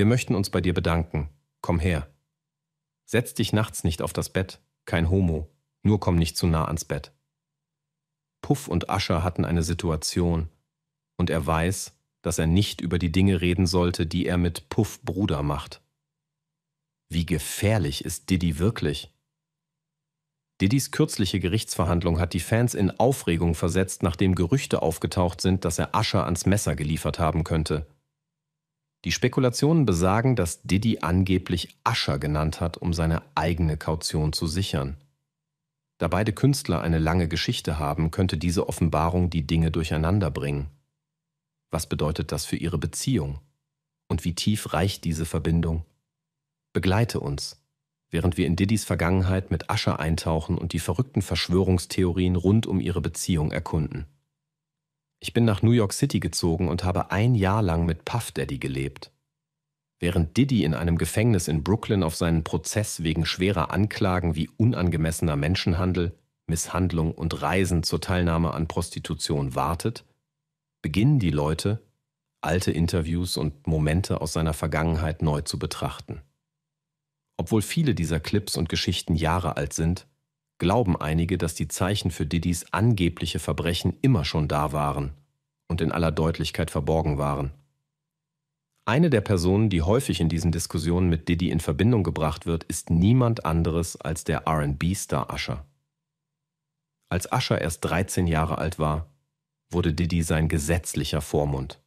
Wir möchten uns bei dir bedanken. Komm her. Setz dich nachts nicht auf das Bett, kein Homo, nur komm nicht zu nah ans Bett. Puff und Ascher hatten eine Situation, und er weiß, dass er nicht über die Dinge reden sollte, die er mit Puff Bruder macht. Wie gefährlich ist Diddy wirklich? Diddys kürzliche Gerichtsverhandlung hat die Fans in Aufregung versetzt, nachdem Gerüchte aufgetaucht sind, dass er Ascher ans Messer geliefert haben könnte. Die Spekulationen besagen, dass Diddy angeblich Ascher genannt hat, um seine eigene Kaution zu sichern. Da beide Künstler eine lange Geschichte haben, könnte diese Offenbarung die Dinge durcheinander bringen. Was bedeutet das für ihre Beziehung? Und wie tief reicht diese Verbindung? Begleite uns, während wir in Diddys Vergangenheit mit Ascher eintauchen und die verrückten Verschwörungstheorien rund um ihre Beziehung erkunden. Ich bin nach New York City gezogen und habe ein Jahr lang mit Puff Daddy gelebt. Während Diddy in einem Gefängnis in Brooklyn auf seinen Prozess wegen schwerer Anklagen wie unangemessener Menschenhandel, Misshandlung und Reisen zur Teilnahme an Prostitution wartet, beginnen die Leute, alte Interviews und Momente aus seiner Vergangenheit neu zu betrachten. Obwohl viele dieser Clips und Geschichten Jahre alt sind, glauben einige, dass die Zeichen für Diddys angebliche Verbrechen immer schon da waren und in aller Deutlichkeit verborgen waren. Eine der Personen, die häufig in diesen Diskussionen mit Diddy in Verbindung gebracht wird, ist niemand anderes als der RB-Star Usher. Als Usher erst 13 Jahre alt war, wurde Diddy sein gesetzlicher Vormund.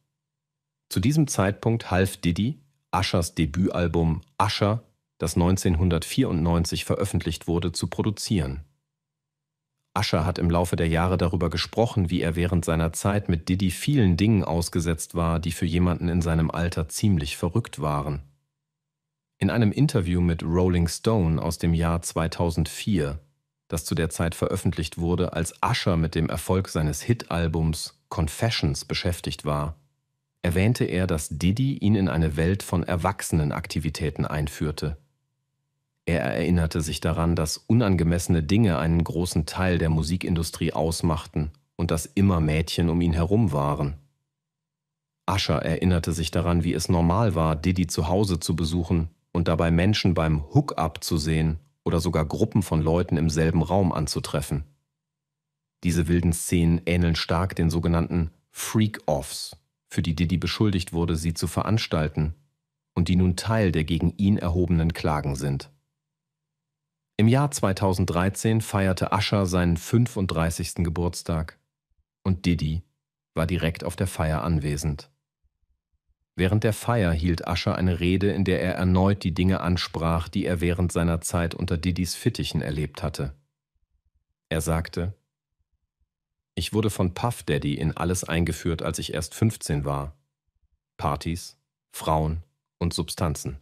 Zu diesem Zeitpunkt half Diddy, Ushers Debütalbum Usher das 1994 veröffentlicht wurde, zu produzieren. Ascher hat im Laufe der Jahre darüber gesprochen, wie er während seiner Zeit mit Diddy vielen Dingen ausgesetzt war, die für jemanden in seinem Alter ziemlich verrückt waren. In einem Interview mit Rolling Stone aus dem Jahr 2004, das zu der Zeit veröffentlicht wurde, als Ascher mit dem Erfolg seines Hit-Albums Confessions beschäftigt war, erwähnte er, dass Diddy ihn in eine Welt von Erwachsenenaktivitäten einführte er erinnerte sich daran, dass unangemessene Dinge einen großen Teil der Musikindustrie ausmachten und dass immer Mädchen um ihn herum waren. Ascher erinnerte sich daran, wie es normal war, Diddy zu Hause zu besuchen und dabei Menschen beim Hook-up zu sehen oder sogar Gruppen von Leuten im selben Raum anzutreffen. Diese wilden Szenen ähneln stark den sogenannten Freak-Offs, für die Diddy beschuldigt wurde, sie zu veranstalten und die nun Teil der gegen ihn erhobenen Klagen sind. Im Jahr 2013 feierte Ascher seinen 35. Geburtstag und Didi war direkt auf der Feier anwesend. Während der Feier hielt Ascher eine Rede, in der er erneut die Dinge ansprach, die er während seiner Zeit unter Didis Fittichen erlebt hatte. Er sagte, ich wurde von Puff Daddy in alles eingeführt, als ich erst 15 war. Partys, Frauen und Substanzen.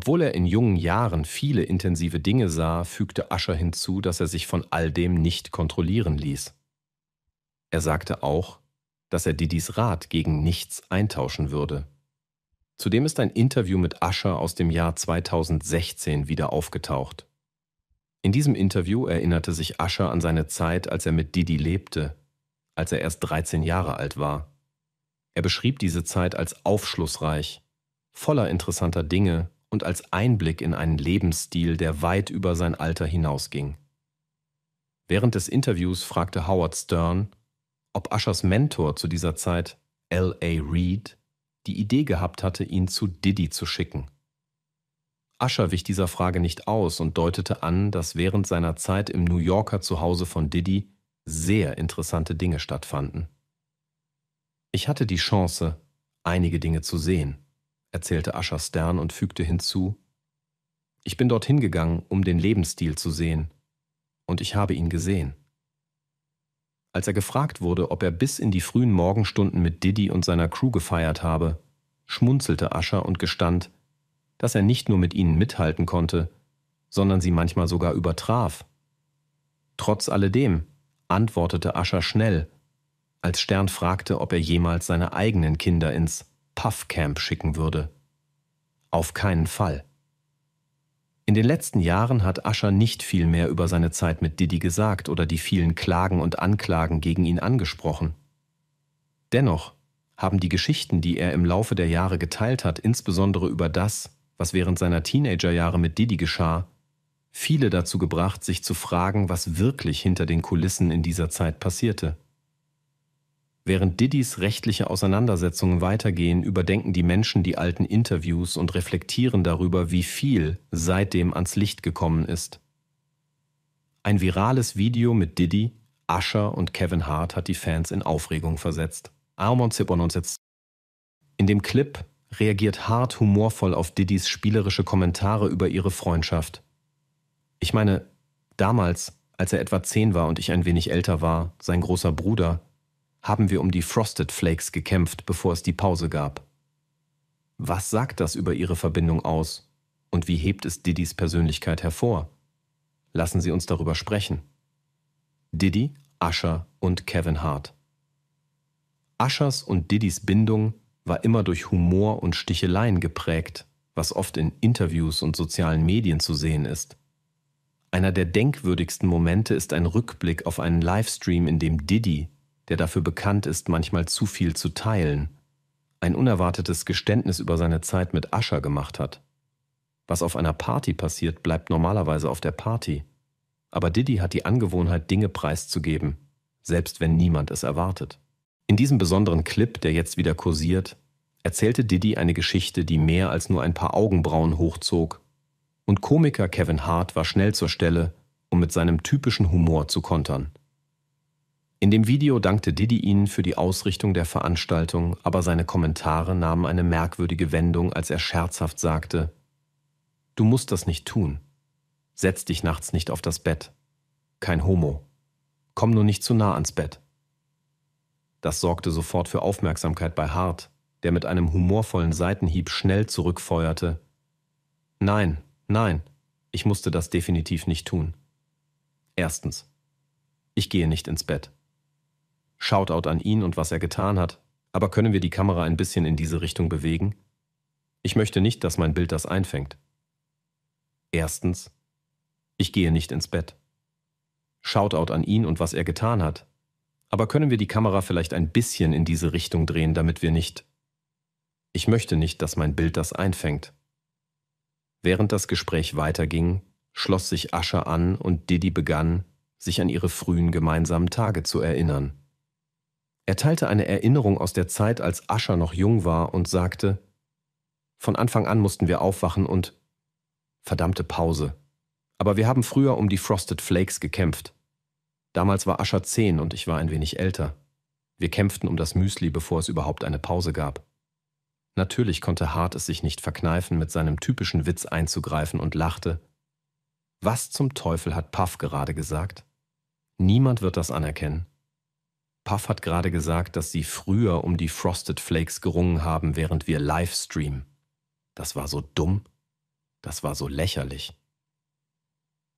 Obwohl er in jungen Jahren viele intensive Dinge sah, fügte Ascher hinzu, dass er sich von all dem nicht kontrollieren ließ. Er sagte auch, dass er Didis Rat gegen nichts eintauschen würde. Zudem ist ein Interview mit Ascher aus dem Jahr 2016 wieder aufgetaucht. In diesem Interview erinnerte sich Ascher an seine Zeit, als er mit Didi lebte, als er erst 13 Jahre alt war. Er beschrieb diese Zeit als aufschlussreich, voller interessanter Dinge, und als Einblick in einen Lebensstil, der weit über sein Alter hinausging. Während des Interviews fragte Howard Stern, ob Aschers Mentor zu dieser Zeit, L.A. Reed, die Idee gehabt hatte, ihn zu Diddy zu schicken. Ascher wich dieser Frage nicht aus und deutete an, dass während seiner Zeit im New Yorker Zuhause von Diddy sehr interessante Dinge stattfanden. Ich hatte die Chance, einige Dinge zu sehen, erzählte Ascher Stern und fügte hinzu, ich bin dorthin gegangen, um den Lebensstil zu sehen, und ich habe ihn gesehen. Als er gefragt wurde, ob er bis in die frühen Morgenstunden mit Diddy und seiner Crew gefeiert habe, schmunzelte Ascher und gestand, dass er nicht nur mit ihnen mithalten konnte, sondern sie manchmal sogar übertraf. Trotz alledem antwortete Ascher schnell, als Stern fragte, ob er jemals seine eigenen Kinder ins Puffcamp schicken würde. Auf keinen Fall. In den letzten Jahren hat Ascher nicht viel mehr über seine Zeit mit Diddy gesagt oder die vielen Klagen und Anklagen gegen ihn angesprochen. Dennoch haben die Geschichten, die er im Laufe der Jahre geteilt hat, insbesondere über das, was während seiner Teenagerjahre mit Diddy geschah, viele dazu gebracht, sich zu fragen, was wirklich hinter den Kulissen in dieser Zeit passierte. Während Diddys rechtliche Auseinandersetzungen weitergehen, überdenken die Menschen die alten Interviews und reflektieren darüber, wie viel seitdem ans Licht gekommen ist. Ein virales Video mit Diddy, Asher und Kevin Hart hat die Fans in Aufregung versetzt. Armand Zippern uns jetzt. In dem Clip reagiert Hart humorvoll auf Diddys spielerische Kommentare über ihre Freundschaft. Ich meine, damals, als er etwa zehn war und ich ein wenig älter war, sein großer Bruder, haben wir um die Frosted Flakes gekämpft, bevor es die Pause gab. Was sagt das über Ihre Verbindung aus? Und wie hebt es Diddys Persönlichkeit hervor? Lassen Sie uns darüber sprechen. Diddy, Ascher und Kevin Hart. Aschers und Diddys Bindung war immer durch Humor und Sticheleien geprägt, was oft in Interviews und sozialen Medien zu sehen ist. Einer der denkwürdigsten Momente ist ein Rückblick auf einen Livestream, in dem Diddy der dafür bekannt ist, manchmal zu viel zu teilen, ein unerwartetes Geständnis über seine Zeit mit Ascher gemacht hat. Was auf einer Party passiert, bleibt normalerweise auf der Party. Aber Diddy hat die Angewohnheit, Dinge preiszugeben, selbst wenn niemand es erwartet. In diesem besonderen Clip, der jetzt wieder kursiert, erzählte Diddy eine Geschichte, die mehr als nur ein paar Augenbrauen hochzog. Und Komiker Kevin Hart war schnell zur Stelle, um mit seinem typischen Humor zu kontern. In dem Video dankte Didi ihnen für die Ausrichtung der Veranstaltung, aber seine Kommentare nahmen eine merkwürdige Wendung, als er scherzhaft sagte, Du musst das nicht tun. Setz dich nachts nicht auf das Bett. Kein Homo. Komm nur nicht zu nah ans Bett. Das sorgte sofort für Aufmerksamkeit bei Hart, der mit einem humorvollen Seitenhieb schnell zurückfeuerte. Nein, nein, ich musste das definitiv nicht tun. Erstens. Ich gehe nicht ins Bett. Shoutout an ihn und was er getan hat, aber können wir die Kamera ein bisschen in diese Richtung bewegen? Ich möchte nicht, dass mein Bild das einfängt. Erstens, ich gehe nicht ins Bett. Shoutout an ihn und was er getan hat. Aber können wir die Kamera vielleicht ein bisschen in diese Richtung drehen, damit wir nicht... Ich möchte nicht, dass mein Bild das einfängt. Während das Gespräch weiterging, schloss sich Ascher an und Didi begann, sich an ihre frühen gemeinsamen Tage zu erinnern. Er teilte eine Erinnerung aus der Zeit, als Ascher noch jung war und sagte, von Anfang an mussten wir aufwachen und verdammte Pause. Aber wir haben früher um die Frosted Flakes gekämpft. Damals war Ascher zehn und ich war ein wenig älter. Wir kämpften um das Müsli, bevor es überhaupt eine Pause gab. Natürlich konnte Hart es sich nicht verkneifen, mit seinem typischen Witz einzugreifen und lachte. Was zum Teufel hat Puff gerade gesagt? Niemand wird das anerkennen. Puff hat gerade gesagt, dass sie früher um die Frosted Flakes gerungen haben, während wir live Das war so dumm. Das war so lächerlich.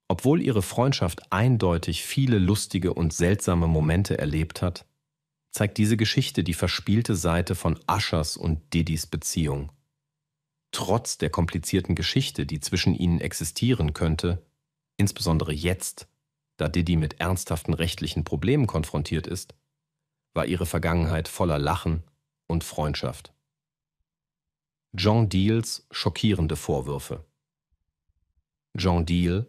Obwohl ihre Freundschaft eindeutig viele lustige und seltsame Momente erlebt hat, zeigt diese Geschichte die verspielte Seite von Aschers und Diddys Beziehung. Trotz der komplizierten Geschichte, die zwischen ihnen existieren könnte, insbesondere jetzt, da Diddy mit ernsthaften rechtlichen Problemen konfrontiert ist, war ihre Vergangenheit voller Lachen und Freundschaft. John Deals schockierende Vorwürfe John Deal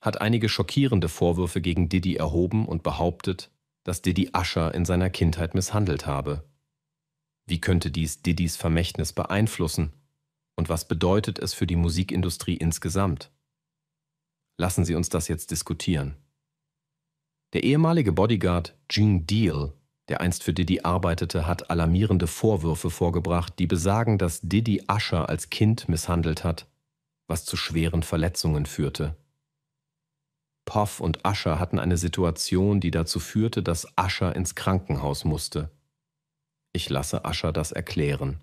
hat einige schockierende Vorwürfe gegen Diddy erhoben und behauptet, dass Diddy Ascher in seiner Kindheit misshandelt habe. Wie könnte dies Diddys Vermächtnis beeinflussen? Und was bedeutet es für die Musikindustrie insgesamt? Lassen Sie uns das jetzt diskutieren. Der ehemalige Bodyguard Gene Deal der einst für Diddy arbeitete, hat alarmierende Vorwürfe vorgebracht, die besagen, dass Diddy Ascher als Kind misshandelt hat, was zu schweren Verletzungen führte. Poff und Ascher hatten eine Situation, die dazu führte, dass Ascher ins Krankenhaus musste. Ich lasse Ascher das erklären.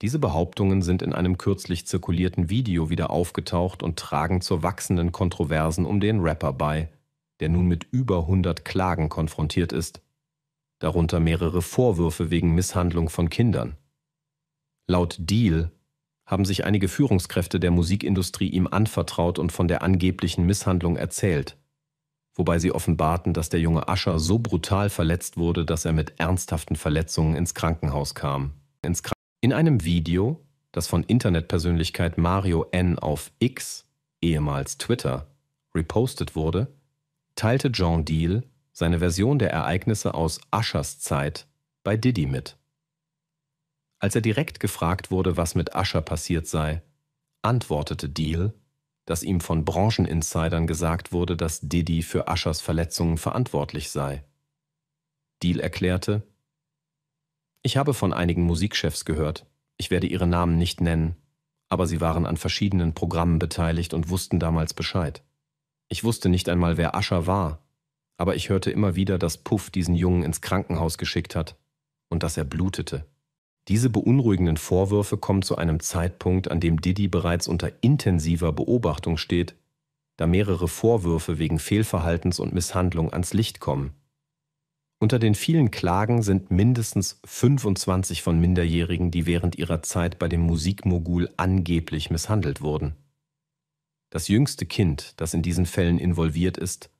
Diese Behauptungen sind in einem kürzlich zirkulierten Video wieder aufgetaucht und tragen zur wachsenden Kontroversen um den Rapper bei, der nun mit über 100 Klagen konfrontiert ist darunter mehrere Vorwürfe wegen Misshandlung von Kindern. Laut Deal haben sich einige Führungskräfte der Musikindustrie ihm anvertraut und von der angeblichen Misshandlung erzählt, wobei sie offenbarten, dass der junge Ascher so brutal verletzt wurde, dass er mit ernsthaften Verletzungen ins Krankenhaus kam. In einem Video, das von Internetpersönlichkeit Mario N. auf X, ehemals Twitter, repostet wurde, teilte John Deal seine Version der Ereignisse aus Aschers Zeit bei Diddy mit. Als er direkt gefragt wurde, was mit Ascher passiert sei, antwortete Deal, dass ihm von Brancheninsidern gesagt wurde, dass Diddy für Aschers Verletzungen verantwortlich sei. Deal erklärte, ich habe von einigen Musikchefs gehört, ich werde ihre Namen nicht nennen, aber sie waren an verschiedenen Programmen beteiligt und wussten damals Bescheid. Ich wusste nicht einmal, wer Ascher war, aber ich hörte immer wieder, dass Puff diesen Jungen ins Krankenhaus geschickt hat und dass er blutete. Diese beunruhigenden Vorwürfe kommen zu einem Zeitpunkt, an dem Diddy bereits unter intensiver Beobachtung steht, da mehrere Vorwürfe wegen Fehlverhaltens und Misshandlung ans Licht kommen. Unter den vielen Klagen sind mindestens 25 von Minderjährigen, die während ihrer Zeit bei dem Musikmogul angeblich misshandelt wurden. Das jüngste Kind, das in diesen Fällen involviert ist,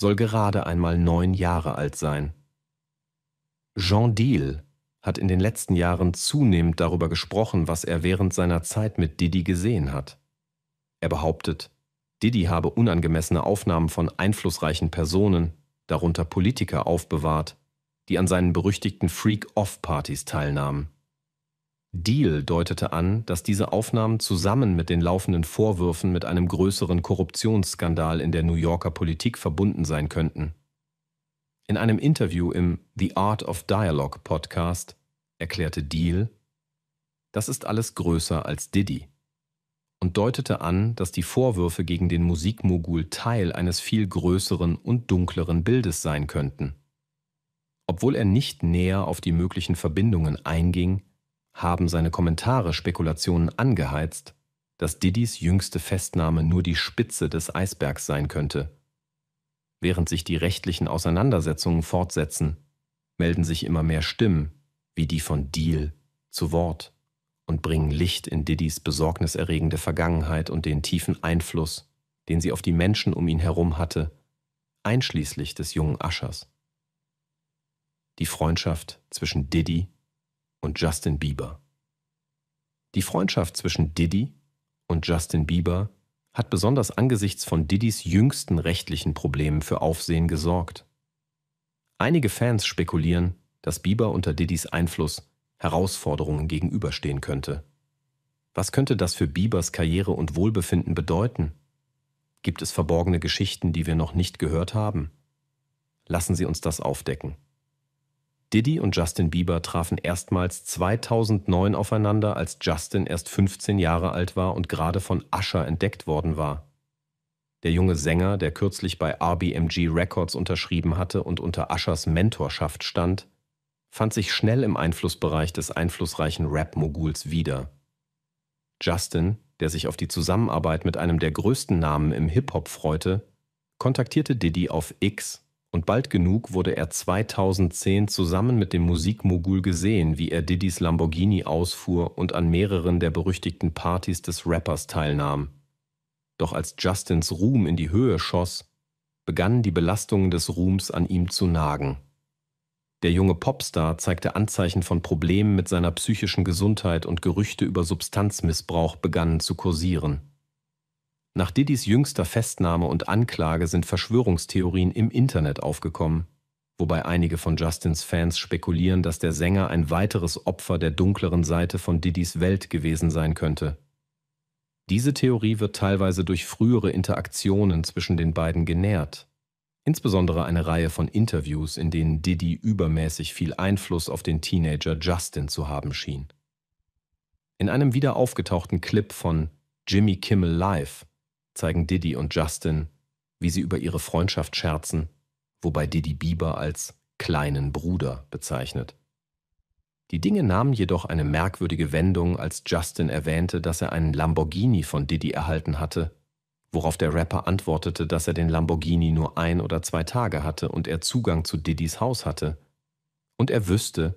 soll gerade einmal neun Jahre alt sein. Jean Deal hat in den letzten Jahren zunehmend darüber gesprochen, was er während seiner Zeit mit Didi gesehen hat. Er behauptet, Didi habe unangemessene Aufnahmen von einflussreichen Personen, darunter Politiker, aufbewahrt, die an seinen berüchtigten Freak-Off-Partys teilnahmen. Diehl deutete an, dass diese Aufnahmen zusammen mit den laufenden Vorwürfen mit einem größeren Korruptionsskandal in der New Yorker Politik verbunden sein könnten. In einem Interview im The Art of Dialogue Podcast erklärte Diehl, das ist alles größer als Diddy und deutete an, dass die Vorwürfe gegen den Musikmogul Teil eines viel größeren und dunkleren Bildes sein könnten. Obwohl er nicht näher auf die möglichen Verbindungen einging, haben seine Kommentare Spekulationen angeheizt, dass Diddys jüngste Festnahme nur die Spitze des Eisbergs sein könnte. Während sich die rechtlichen Auseinandersetzungen fortsetzen, melden sich immer mehr Stimmen, wie die von Deal, zu Wort und bringen Licht in Diddys besorgniserregende Vergangenheit und den tiefen Einfluss, den sie auf die Menschen um ihn herum hatte, einschließlich des jungen Aschers. Die Freundschaft zwischen Diddy und Justin Bieber. Die Freundschaft zwischen Diddy und Justin Bieber hat besonders angesichts von Diddys jüngsten rechtlichen Problemen für Aufsehen gesorgt. Einige Fans spekulieren, dass Bieber unter Diddys Einfluss Herausforderungen gegenüberstehen könnte. Was könnte das für Biebers Karriere und Wohlbefinden bedeuten? Gibt es verborgene Geschichten, die wir noch nicht gehört haben? Lassen Sie uns das aufdecken. Diddy und Justin Bieber trafen erstmals 2009 aufeinander, als Justin erst 15 Jahre alt war und gerade von Usher entdeckt worden war. Der junge Sänger, der kürzlich bei RBMG Records unterschrieben hatte und unter Ushers Mentorschaft stand, fand sich schnell im Einflussbereich des einflussreichen Rap-Moguls wieder. Justin, der sich auf die Zusammenarbeit mit einem der größten Namen im Hip-Hop freute, kontaktierte Diddy auf X und bald genug wurde er 2010 zusammen mit dem Musikmogul gesehen, wie er Diddys Lamborghini ausfuhr und an mehreren der berüchtigten Partys des Rappers teilnahm. Doch als Justins Ruhm in die Höhe schoss, begannen die Belastungen des Ruhms an ihm zu nagen. Der junge Popstar zeigte Anzeichen von Problemen mit seiner psychischen Gesundheit und Gerüchte über Substanzmissbrauch begannen zu kursieren. Nach Diddys jüngster Festnahme und Anklage sind Verschwörungstheorien im Internet aufgekommen, wobei einige von Justins Fans spekulieren, dass der Sänger ein weiteres Opfer der dunkleren Seite von Diddys Welt gewesen sein könnte. Diese Theorie wird teilweise durch frühere Interaktionen zwischen den beiden genährt, insbesondere eine Reihe von Interviews, in denen Diddy übermäßig viel Einfluss auf den Teenager Justin zu haben schien. In einem wieder aufgetauchten Clip von Jimmy Kimmel Live zeigen Diddy und Justin, wie sie über ihre Freundschaft scherzen, wobei Diddy Bieber als kleinen Bruder bezeichnet. Die Dinge nahmen jedoch eine merkwürdige Wendung, als Justin erwähnte, dass er einen Lamborghini von Diddy erhalten hatte, worauf der Rapper antwortete, dass er den Lamborghini nur ein oder zwei Tage hatte und er Zugang zu Diddys Haus hatte. Und er wüsste,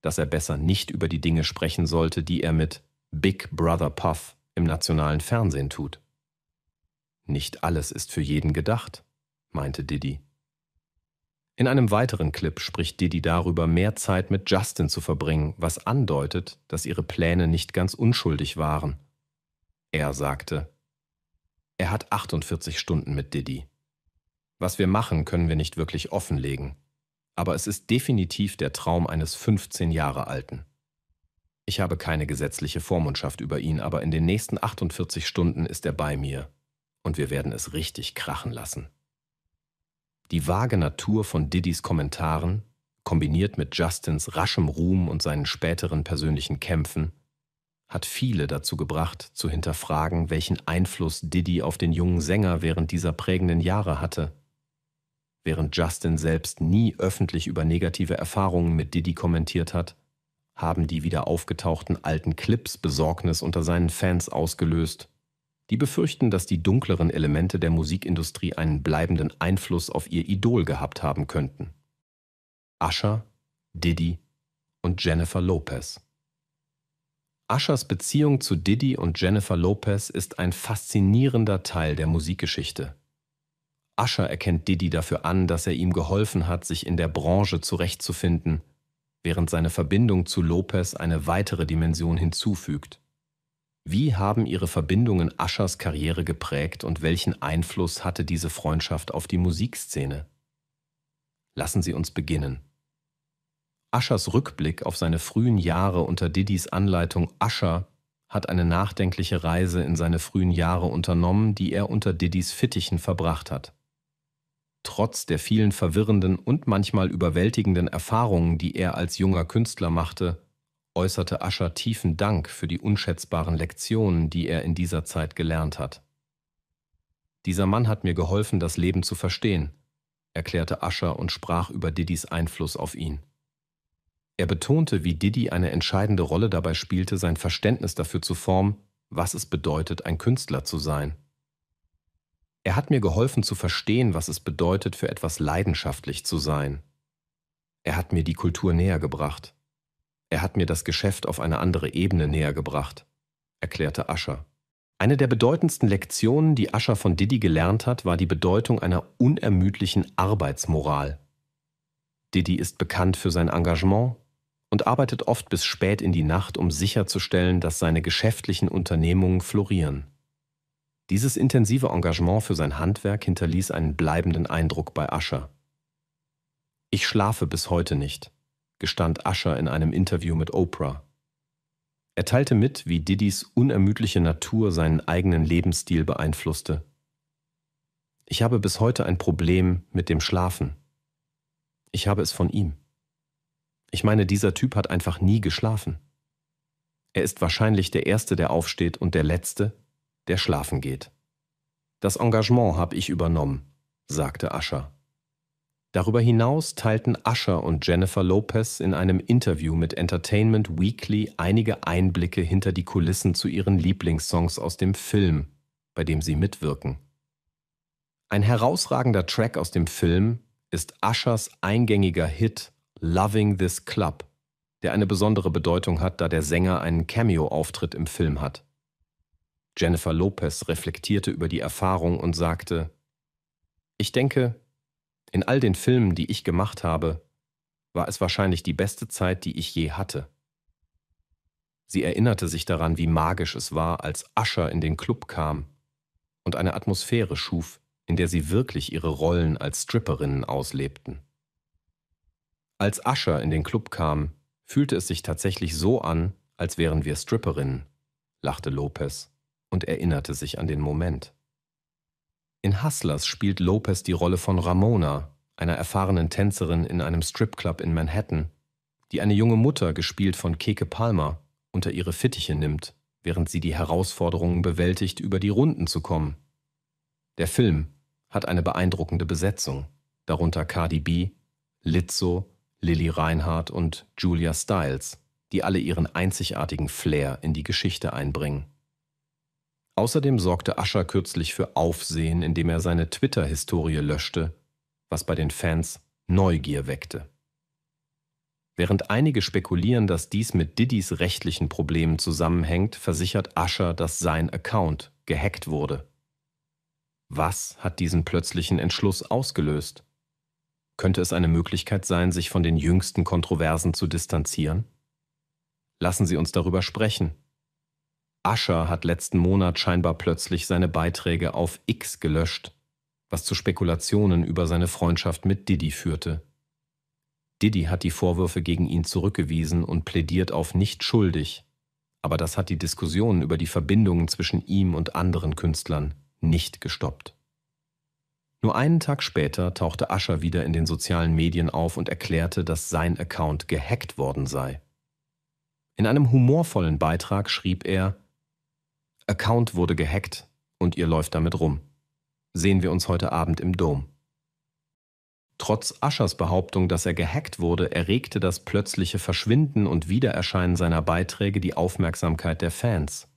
dass er besser nicht über die Dinge sprechen sollte, die er mit Big Brother Puff im nationalen Fernsehen tut. Nicht alles ist für jeden gedacht, meinte Diddy. In einem weiteren Clip spricht Diddy darüber, mehr Zeit mit Justin zu verbringen, was andeutet, dass ihre Pläne nicht ganz unschuldig waren. Er sagte, er hat 48 Stunden mit Diddy. Was wir machen, können wir nicht wirklich offenlegen. Aber es ist definitiv der Traum eines 15 Jahre Alten. Ich habe keine gesetzliche Vormundschaft über ihn, aber in den nächsten 48 Stunden ist er bei mir, und wir werden es richtig krachen lassen. Die vage Natur von Diddys Kommentaren, kombiniert mit Justins raschem Ruhm und seinen späteren persönlichen Kämpfen, hat viele dazu gebracht, zu hinterfragen, welchen Einfluss Diddy auf den jungen Sänger während dieser prägenden Jahre hatte. Während Justin selbst nie öffentlich über negative Erfahrungen mit Diddy kommentiert hat, haben die wieder aufgetauchten alten Clips Besorgnis unter seinen Fans ausgelöst die befürchten, dass die dunkleren Elemente der Musikindustrie einen bleibenden Einfluss auf ihr Idol gehabt haben könnten. Asher, Diddy und Jennifer Lopez. Aschers Beziehung zu Diddy und Jennifer Lopez ist ein faszinierender Teil der Musikgeschichte. Ascher erkennt Diddy dafür an, dass er ihm geholfen hat, sich in der Branche zurechtzufinden, während seine Verbindung zu Lopez eine weitere Dimension hinzufügt. Wie haben Ihre Verbindungen Aschers Karriere geprägt und welchen Einfluss hatte diese Freundschaft auf die Musikszene? Lassen Sie uns beginnen. Aschers Rückblick auf seine frühen Jahre unter Diddys Anleitung Ascher hat eine nachdenkliche Reise in seine frühen Jahre unternommen, die er unter Diddys Fittichen verbracht hat. Trotz der vielen verwirrenden und manchmal überwältigenden Erfahrungen, die er als junger Künstler machte, äußerte Ascher tiefen Dank für die unschätzbaren Lektionen, die er in dieser Zeit gelernt hat. Dieser Mann hat mir geholfen, das Leben zu verstehen, erklärte Ascher und sprach über Diddys Einfluss auf ihn. Er betonte, wie Diddy eine entscheidende Rolle dabei spielte, sein Verständnis dafür zu formen, was es bedeutet, ein Künstler zu sein. Er hat mir geholfen zu verstehen, was es bedeutet, für etwas leidenschaftlich zu sein. Er hat mir die Kultur näher gebracht. Er hat mir das Geschäft auf eine andere Ebene näher gebracht, erklärte Ascher. Eine der bedeutendsten Lektionen, die Ascher von Diddy gelernt hat, war die Bedeutung einer unermüdlichen Arbeitsmoral. Diddy ist bekannt für sein Engagement und arbeitet oft bis spät in die Nacht, um sicherzustellen, dass seine geschäftlichen Unternehmungen florieren. Dieses intensive Engagement für sein Handwerk hinterließ einen bleibenden Eindruck bei Ascher. Ich schlafe bis heute nicht gestand Ascher in einem Interview mit Oprah. Er teilte mit, wie Diddys unermüdliche Natur seinen eigenen Lebensstil beeinflusste. Ich habe bis heute ein Problem mit dem Schlafen. Ich habe es von ihm. Ich meine, dieser Typ hat einfach nie geschlafen. Er ist wahrscheinlich der Erste, der aufsteht und der Letzte, der schlafen geht. Das Engagement habe ich übernommen, sagte Ascher. Darüber hinaus teilten Usher und Jennifer Lopez in einem Interview mit Entertainment Weekly einige Einblicke hinter die Kulissen zu ihren Lieblingssongs aus dem Film, bei dem sie mitwirken. Ein herausragender Track aus dem Film ist Ushers eingängiger Hit Loving This Club, der eine besondere Bedeutung hat, da der Sänger einen Cameo-Auftritt im Film hat. Jennifer Lopez reflektierte über die Erfahrung und sagte, ich denke, in all den Filmen, die ich gemacht habe, war es wahrscheinlich die beste Zeit, die ich je hatte. Sie erinnerte sich daran, wie magisch es war, als Ascher in den Club kam und eine Atmosphäre schuf, in der sie wirklich ihre Rollen als Stripperinnen auslebten. Als Ascher in den Club kam, fühlte es sich tatsächlich so an, als wären wir Stripperinnen, lachte Lopez und erinnerte sich an den Moment. In Hustlers spielt Lopez die Rolle von Ramona, einer erfahrenen Tänzerin in einem Stripclub in Manhattan, die eine junge Mutter, gespielt von Keke Palmer, unter ihre Fittiche nimmt, während sie die Herausforderungen bewältigt, über die Runden zu kommen. Der Film hat eine beeindruckende Besetzung, darunter Cardi B, Lizzo, Lily Reinhardt und Julia Stiles, die alle ihren einzigartigen Flair in die Geschichte einbringen. Außerdem sorgte Ascher kürzlich für Aufsehen, indem er seine Twitter-Historie löschte, was bei den Fans Neugier weckte. Während einige spekulieren, dass dies mit Diddys rechtlichen Problemen zusammenhängt, versichert Ascher, dass sein Account gehackt wurde. Was hat diesen plötzlichen Entschluss ausgelöst? Könnte es eine Möglichkeit sein, sich von den jüngsten Kontroversen zu distanzieren? Lassen Sie uns darüber sprechen. Ascher hat letzten Monat scheinbar plötzlich seine Beiträge auf X gelöscht, was zu Spekulationen über seine Freundschaft mit Diddy führte. Diddy hat die Vorwürfe gegen ihn zurückgewiesen und plädiert auf nicht schuldig, aber das hat die Diskussion über die Verbindungen zwischen ihm und anderen Künstlern nicht gestoppt. Nur einen Tag später tauchte Ascher wieder in den sozialen Medien auf und erklärte, dass sein Account gehackt worden sei. In einem humorvollen Beitrag schrieb er, Account wurde gehackt und ihr läuft damit rum. Sehen wir uns heute Abend im Dom. Trotz Aschers Behauptung, dass er gehackt wurde, erregte das plötzliche Verschwinden und Wiedererscheinen seiner Beiträge die Aufmerksamkeit der Fans.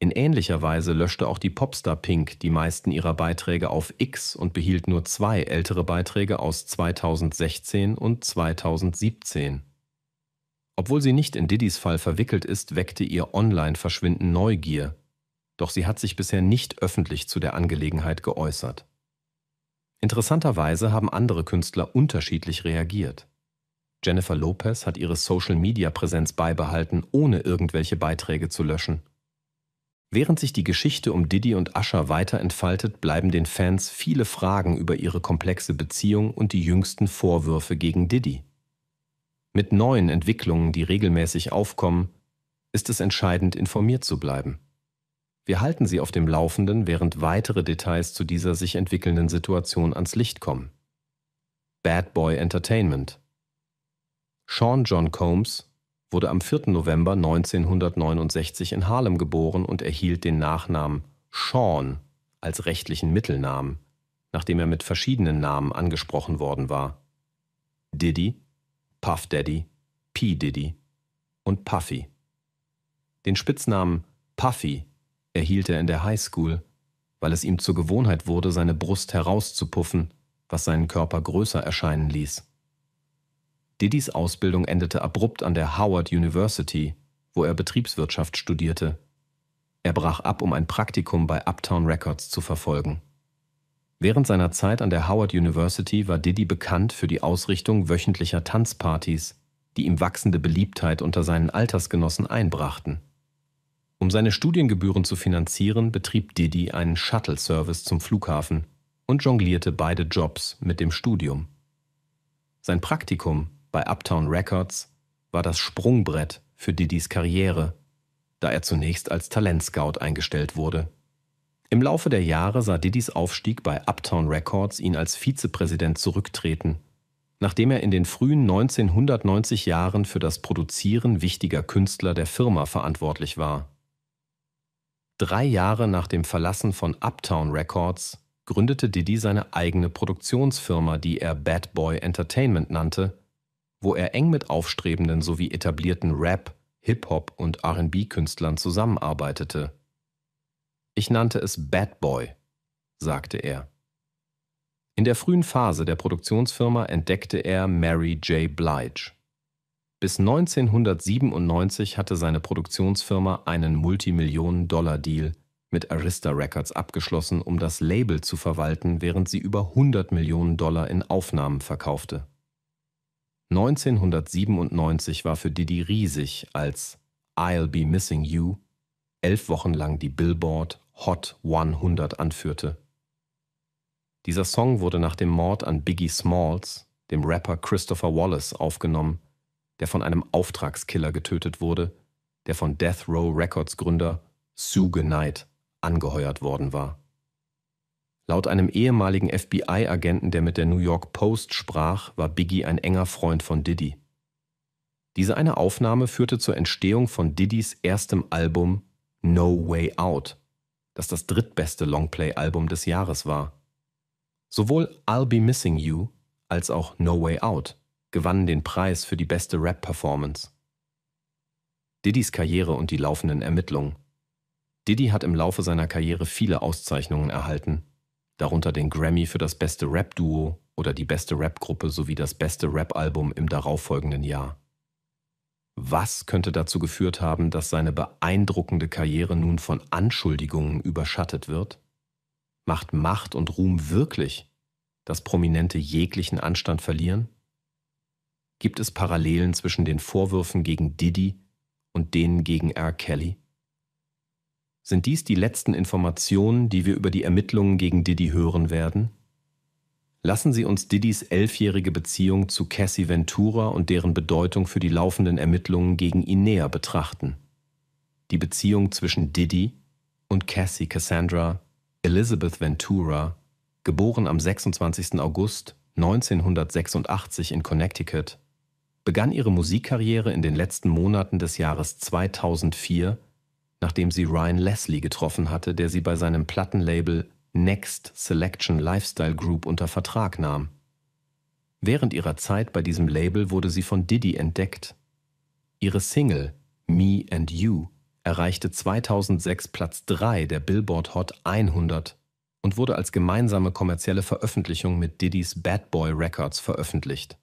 In ähnlicher Weise löschte auch die Popstar Pink die meisten ihrer Beiträge auf X und behielt nur zwei ältere Beiträge aus 2016 und 2017. Obwohl sie nicht in Diddys Fall verwickelt ist, weckte ihr Online-Verschwinden Neugier, doch sie hat sich bisher nicht öffentlich zu der Angelegenheit geäußert. Interessanterweise haben andere Künstler unterschiedlich reagiert. Jennifer Lopez hat ihre Social-Media-Präsenz beibehalten, ohne irgendwelche Beiträge zu löschen. Während sich die Geschichte um Diddy und Ascher weiter entfaltet, bleiben den Fans viele Fragen über ihre komplexe Beziehung und die jüngsten Vorwürfe gegen Diddy. Mit neuen Entwicklungen, die regelmäßig aufkommen, ist es entscheidend, informiert zu bleiben. Wir halten Sie auf dem Laufenden, während weitere Details zu dieser sich entwickelnden Situation ans Licht kommen. Bad Boy Entertainment Sean John Combs wurde am 4. November 1969 in Harlem geboren und erhielt den Nachnamen Sean als rechtlichen Mittelnamen, nachdem er mit verschiedenen Namen angesprochen worden war. Diddy, Puff Daddy, P. Diddy und Puffy. Den Spitznamen Puffy erhielt er in der High School, weil es ihm zur Gewohnheit wurde, seine Brust herauszupuffen, was seinen Körper größer erscheinen ließ. Diddys Ausbildung endete abrupt an der Howard University, wo er Betriebswirtschaft studierte. Er brach ab, um ein Praktikum bei Uptown Records zu verfolgen. Während seiner Zeit an der Howard University war Diddy bekannt für die Ausrichtung wöchentlicher Tanzpartys, die ihm wachsende Beliebtheit unter seinen Altersgenossen einbrachten. Um seine Studiengebühren zu finanzieren, betrieb Diddy einen Shuttle-Service zum Flughafen und jonglierte beide Jobs mit dem Studium. Sein Praktikum bei Uptown Records war das Sprungbrett für Diddys Karriere, da er zunächst als Talentscout eingestellt wurde. Im Laufe der Jahre sah Diddys Aufstieg bei Uptown Records ihn als Vizepräsident zurücktreten. Nachdem er in den frühen 1990 Jahren für das Produzieren wichtiger Künstler der Firma verantwortlich war. Drei Jahre nach dem Verlassen von Uptown Records gründete Diddy seine eigene Produktionsfirma, die er Bad Boy Entertainment nannte, wo er eng mit aufstrebenden sowie etablierten Rap, Hip-Hop und RB-Künstlern zusammenarbeitete ich nannte es Bad Boy, sagte er. In der frühen Phase der Produktionsfirma entdeckte er Mary J. Blige. Bis 1997 hatte seine Produktionsfirma einen Multimillionen-Dollar-Deal mit Arista Records abgeschlossen, um das Label zu verwalten, während sie über 100 Millionen Dollar in Aufnahmen verkaufte. 1997 war für Didi riesig, als I'll Be Missing You elf Wochen lang die Billboard Hot 100 anführte. Dieser Song wurde nach dem Mord an Biggie Smalls, dem Rapper Christopher Wallace, aufgenommen, der von einem Auftragskiller getötet wurde, der von Death Row Records Gründer Sue Knight angeheuert worden war. Laut einem ehemaligen FBI-Agenten, der mit der New York Post sprach, war Biggie ein enger Freund von Diddy. Diese eine Aufnahme führte zur Entstehung von Diddys erstem Album No Way Out, das das drittbeste Longplay-Album des Jahres war. Sowohl I'll Be Missing You als auch No Way Out gewannen den Preis für die beste Rap-Performance. Diddy's Karriere und die laufenden Ermittlungen. Diddy hat im Laufe seiner Karriere viele Auszeichnungen erhalten, darunter den Grammy für das beste Rap-Duo oder die beste Rap-Gruppe sowie das beste Rap-Album im darauffolgenden Jahr. Was könnte dazu geführt haben, dass seine beeindruckende Karriere nun von Anschuldigungen überschattet wird? Macht Macht und Ruhm wirklich, dass Prominente jeglichen Anstand verlieren? Gibt es Parallelen zwischen den Vorwürfen gegen Diddy und denen gegen R. Kelly? Sind dies die letzten Informationen, die wir über die Ermittlungen gegen Diddy hören werden? Lassen Sie uns Diddys elfjährige Beziehung zu Cassie Ventura und deren Bedeutung für die laufenden Ermittlungen gegen ihn näher betrachten. Die Beziehung zwischen Diddy und Cassie Cassandra Elizabeth Ventura, geboren am 26. August 1986 in Connecticut, begann ihre Musikkarriere in den letzten Monaten des Jahres 2004, nachdem sie Ryan Leslie getroffen hatte, der sie bei seinem Plattenlabel Next Selection Lifestyle Group unter Vertrag nahm. Während ihrer Zeit bei diesem Label wurde sie von Diddy entdeckt. Ihre Single Me and You erreichte 2006 Platz 3 der Billboard Hot 100 und wurde als gemeinsame kommerzielle Veröffentlichung mit Diddys Bad Boy Records veröffentlicht.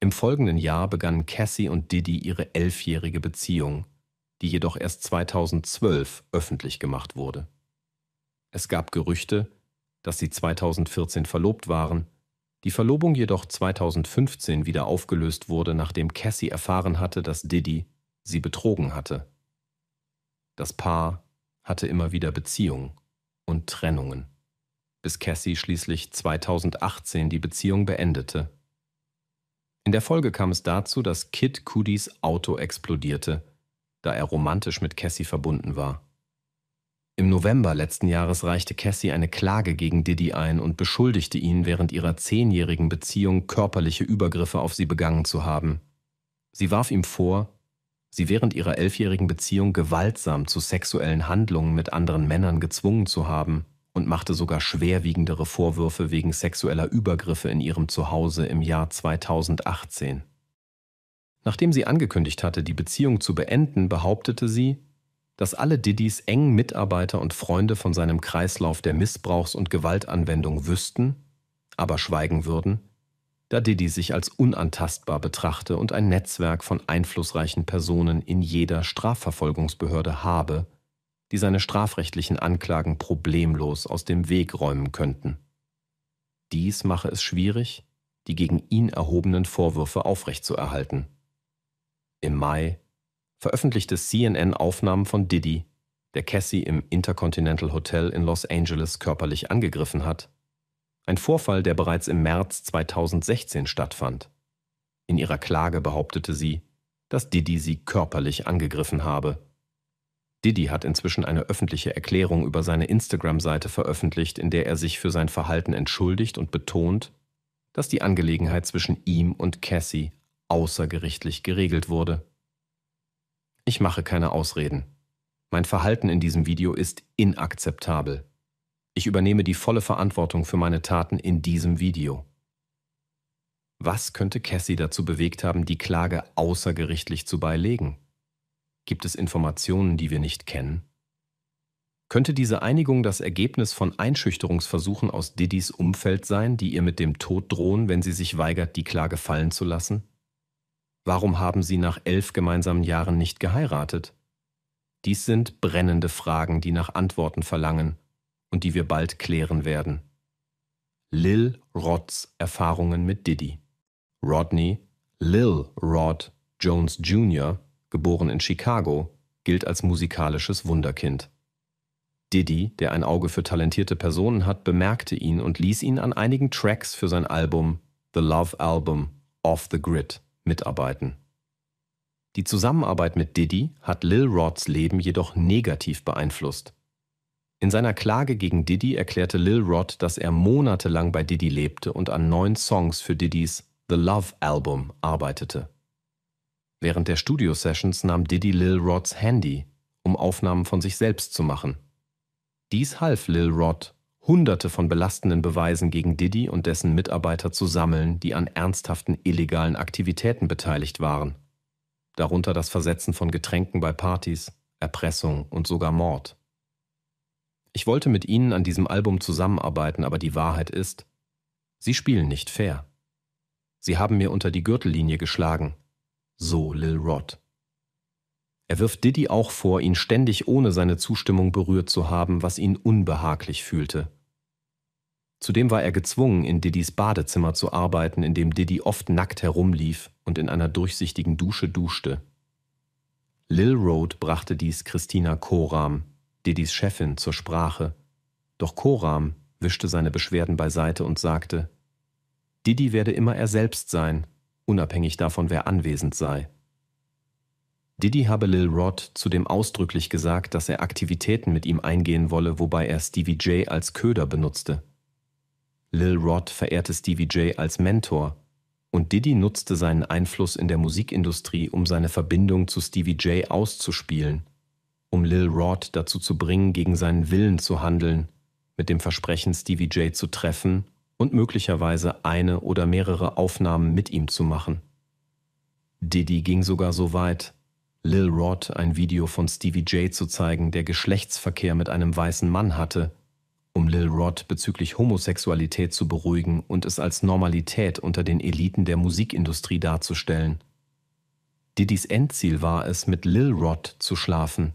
Im folgenden Jahr begannen Cassie und Diddy ihre elfjährige Beziehung, die jedoch erst 2012 öffentlich gemacht wurde. Es gab Gerüchte, dass sie 2014 verlobt waren, die Verlobung jedoch 2015 wieder aufgelöst wurde, nachdem Cassie erfahren hatte, dass Diddy sie betrogen hatte. Das Paar hatte immer wieder Beziehungen und Trennungen, bis Cassie schließlich 2018 die Beziehung beendete. In der Folge kam es dazu, dass Kid Cudys Auto explodierte, da er romantisch mit Cassie verbunden war. Im November letzten Jahres reichte Cassie eine Klage gegen Diddy ein und beschuldigte ihn, während ihrer zehnjährigen Beziehung körperliche Übergriffe auf sie begangen zu haben. Sie warf ihm vor, sie während ihrer elfjährigen Beziehung gewaltsam zu sexuellen Handlungen mit anderen Männern gezwungen zu haben und machte sogar schwerwiegendere Vorwürfe wegen sexueller Übergriffe in ihrem Zuhause im Jahr 2018. Nachdem sie angekündigt hatte, die Beziehung zu beenden, behauptete sie, dass alle Diddys engen Mitarbeiter und Freunde von seinem Kreislauf der Missbrauchs- und Gewaltanwendung wüssten, aber schweigen würden, da Diddy sich als unantastbar betrachte und ein Netzwerk von einflussreichen Personen in jeder Strafverfolgungsbehörde habe, die seine strafrechtlichen Anklagen problemlos aus dem Weg räumen könnten. Dies mache es schwierig, die gegen ihn erhobenen Vorwürfe aufrechtzuerhalten. Im Mai veröffentlichte CNN Aufnahmen von Diddy, der Cassie im Intercontinental Hotel in Los Angeles körperlich angegriffen hat. Ein Vorfall, der bereits im März 2016 stattfand. In ihrer Klage behauptete sie, dass Diddy sie körperlich angegriffen habe. Diddy hat inzwischen eine öffentliche Erklärung über seine Instagram-Seite veröffentlicht, in der er sich für sein Verhalten entschuldigt und betont, dass die Angelegenheit zwischen ihm und Cassie außergerichtlich geregelt wurde. Ich mache keine Ausreden. Mein Verhalten in diesem Video ist inakzeptabel. Ich übernehme die volle Verantwortung für meine Taten in diesem Video. Was könnte Cassie dazu bewegt haben, die Klage außergerichtlich zu beilegen? Gibt es Informationen, die wir nicht kennen? Könnte diese Einigung das Ergebnis von Einschüchterungsversuchen aus Diddys Umfeld sein, die ihr mit dem Tod drohen, wenn sie sich weigert, die Klage fallen zu lassen? Warum haben sie nach elf gemeinsamen Jahren nicht geheiratet? Dies sind brennende Fragen, die nach Antworten verlangen und die wir bald klären werden. Lil Rods Erfahrungen mit Diddy. Rodney Lil Rod Jones Jr., geboren in Chicago, gilt als musikalisches Wunderkind. Diddy, der ein Auge für talentierte Personen hat, bemerkte ihn und ließ ihn an einigen Tracks für sein Album The Love Album Off the Grid mitarbeiten. Die Zusammenarbeit mit Diddy hat Lil Rods Leben jedoch negativ beeinflusst. In seiner Klage gegen Diddy erklärte Lil Rod, dass er monatelang bei Diddy lebte und an neun Songs für Diddys The Love Album arbeitete. Während der Studio-Sessions nahm Diddy Lil Rods Handy, um Aufnahmen von sich selbst zu machen. Dies half Lil Rod, Hunderte von belastenden Beweisen gegen Diddy und dessen Mitarbeiter zu sammeln, die an ernsthaften illegalen Aktivitäten beteiligt waren. Darunter das Versetzen von Getränken bei Partys, Erpressung und sogar Mord. Ich wollte mit Ihnen an diesem Album zusammenarbeiten, aber die Wahrheit ist, Sie spielen nicht fair. Sie haben mir unter die Gürtellinie geschlagen. So Lil Rod. Er wirft Diddy auch vor, ihn ständig ohne seine Zustimmung berührt zu haben, was ihn unbehaglich fühlte. Zudem war er gezwungen, in Diddys Badezimmer zu arbeiten, in dem Diddy oft nackt herumlief und in einer durchsichtigen Dusche duschte. Lil Road brachte dies Christina Koram, Diddys Chefin, zur Sprache. Doch Koram wischte seine Beschwerden beiseite und sagte, Diddy werde immer er selbst sein, unabhängig davon, wer anwesend sei. Diddy habe Lil Rod zudem ausdrücklich gesagt, dass er Aktivitäten mit ihm eingehen wolle, wobei er Stevie J als Köder benutzte. Lil Rod verehrte Stevie J als Mentor und Diddy nutzte seinen Einfluss in der Musikindustrie, um seine Verbindung zu Stevie J auszuspielen, um Lil Rod dazu zu bringen, gegen seinen Willen zu handeln, mit dem Versprechen, Stevie J zu treffen und möglicherweise eine oder mehrere Aufnahmen mit ihm zu machen. Diddy ging sogar so weit, Lil Rod ein Video von Stevie J zu zeigen, der Geschlechtsverkehr mit einem weißen Mann hatte um Lil Rod bezüglich Homosexualität zu beruhigen und es als Normalität unter den Eliten der Musikindustrie darzustellen. Diddys Endziel war es, mit Lil Rod zu schlafen,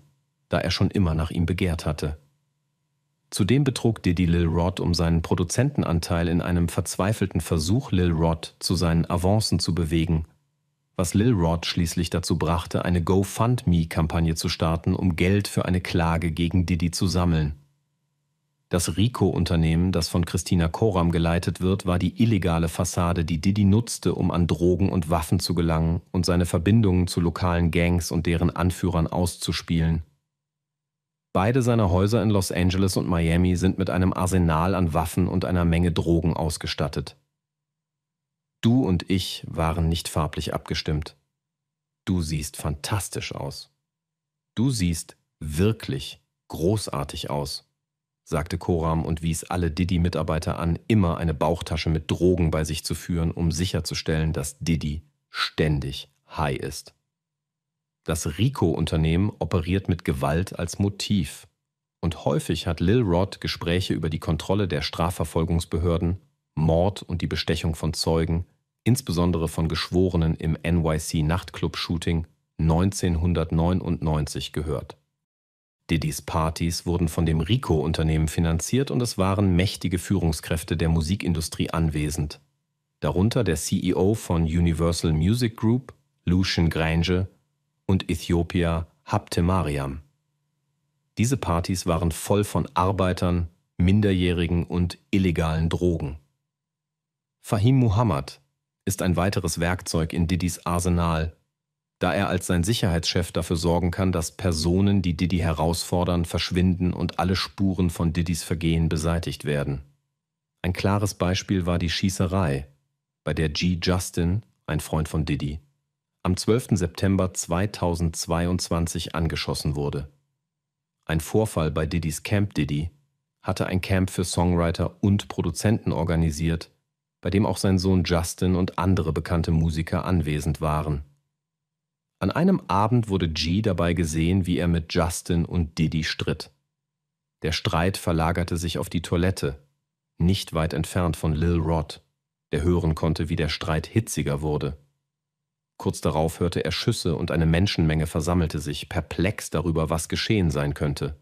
da er schon immer nach ihm begehrt hatte. Zudem betrug Diddy Lil Rod um seinen Produzentenanteil in einem verzweifelten Versuch, Lil Rod zu seinen Avancen zu bewegen, was Lil Rod schließlich dazu brachte, eine GoFundMe-Kampagne zu starten, um Geld für eine Klage gegen Diddy zu sammeln. Das Rico-Unternehmen, das von Christina Koram geleitet wird, war die illegale Fassade, die Diddy nutzte, um an Drogen und Waffen zu gelangen und seine Verbindungen zu lokalen Gangs und deren Anführern auszuspielen. Beide seiner Häuser in Los Angeles und Miami sind mit einem Arsenal an Waffen und einer Menge Drogen ausgestattet. Du und ich waren nicht farblich abgestimmt. Du siehst fantastisch aus. Du siehst wirklich großartig aus sagte Koram und wies alle Didi-Mitarbeiter an, immer eine Bauchtasche mit Drogen bei sich zu führen, um sicherzustellen, dass Didi ständig high ist. Das Rico-Unternehmen operiert mit Gewalt als Motiv. Und häufig hat Lil Rod Gespräche über die Kontrolle der Strafverfolgungsbehörden, Mord und die Bestechung von Zeugen, insbesondere von Geschworenen im NYC-Nachtclub-Shooting 1999 gehört. Diddys Partys wurden von dem Rico-Unternehmen finanziert und es waren mächtige Führungskräfte der Musikindustrie anwesend, darunter der CEO von Universal Music Group, Lucian Grange und Äthiopier Haptemariam. Diese Partys waren voll von Arbeitern, Minderjährigen und illegalen Drogen. Fahim Muhammad ist ein weiteres Werkzeug in Diddys Arsenal da er als sein Sicherheitschef dafür sorgen kann, dass Personen, die Diddy herausfordern, verschwinden und alle Spuren von Diddys Vergehen beseitigt werden. Ein klares Beispiel war die Schießerei, bei der G. Justin, ein Freund von Diddy, am 12. September 2022 angeschossen wurde. Ein Vorfall bei Diddys Camp Diddy hatte ein Camp für Songwriter und Produzenten organisiert, bei dem auch sein Sohn Justin und andere bekannte Musiker anwesend waren. An einem Abend wurde G dabei gesehen, wie er mit Justin und Diddy stritt. Der Streit verlagerte sich auf die Toilette, nicht weit entfernt von Lil Rod, der hören konnte, wie der Streit hitziger wurde. Kurz darauf hörte er Schüsse und eine Menschenmenge versammelte sich, perplex darüber, was geschehen sein könnte.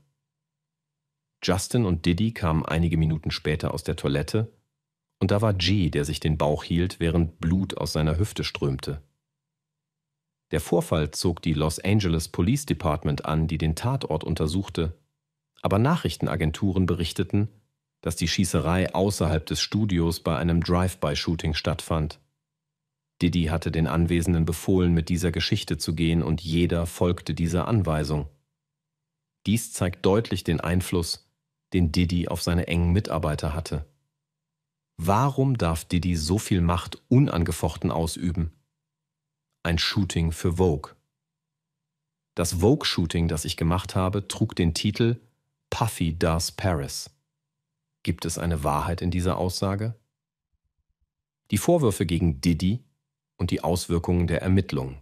Justin und Diddy kamen einige Minuten später aus der Toilette, und da war G, der sich den Bauch hielt, während Blut aus seiner Hüfte strömte. Der Vorfall zog die Los Angeles Police Department an, die den Tatort untersuchte. Aber Nachrichtenagenturen berichteten, dass die Schießerei außerhalb des Studios bei einem Drive-by-Shooting stattfand. Diddy hatte den Anwesenden befohlen, mit dieser Geschichte zu gehen, und jeder folgte dieser Anweisung. Dies zeigt deutlich den Einfluss, den Diddy auf seine engen Mitarbeiter hatte. Warum darf Diddy so viel Macht unangefochten ausüben? ein Shooting für Vogue. Das Vogue-Shooting, das ich gemacht habe, trug den Titel Puffy Does Paris. Gibt es eine Wahrheit in dieser Aussage? Die Vorwürfe gegen Diddy und die Auswirkungen der Ermittlungen.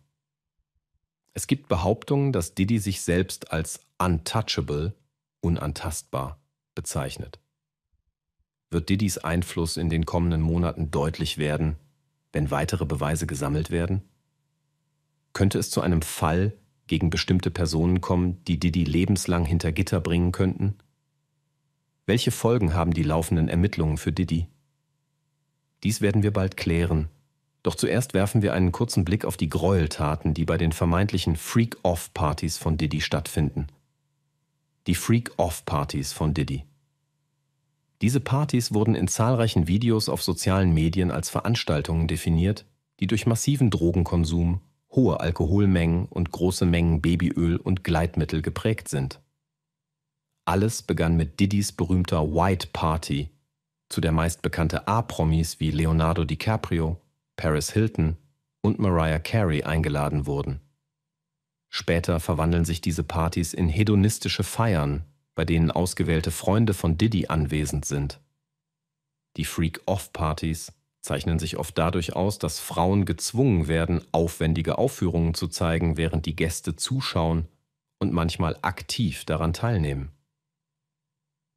Es gibt Behauptungen, dass Diddy sich selbst als untouchable, unantastbar, bezeichnet. Wird Diddys Einfluss in den kommenden Monaten deutlich werden, wenn weitere Beweise gesammelt werden? könnte es zu einem Fall gegen bestimmte Personen kommen, die Didi lebenslang hinter Gitter bringen könnten? Welche Folgen haben die laufenden Ermittlungen für Didi? Dies werden wir bald klären. Doch zuerst werfen wir einen kurzen Blick auf die Gräueltaten, die bei den vermeintlichen Freak-Off-Partys von Diddy stattfinden. Die Freak-Off-Partys von Diddy. Diese Partys wurden in zahlreichen Videos auf sozialen Medien als Veranstaltungen definiert, die durch massiven Drogenkonsum hohe Alkoholmengen und große Mengen Babyöl und Gleitmittel geprägt sind. Alles begann mit Diddys berühmter White Party, zu der meist bekannte A-Promis wie Leonardo DiCaprio, Paris Hilton und Mariah Carey eingeladen wurden. Später verwandeln sich diese Partys in hedonistische Feiern, bei denen ausgewählte Freunde von Diddy anwesend sind. Die Freak-Off-Partys zeichnen sich oft dadurch aus, dass Frauen gezwungen werden, aufwendige Aufführungen zu zeigen, während die Gäste zuschauen und manchmal aktiv daran teilnehmen.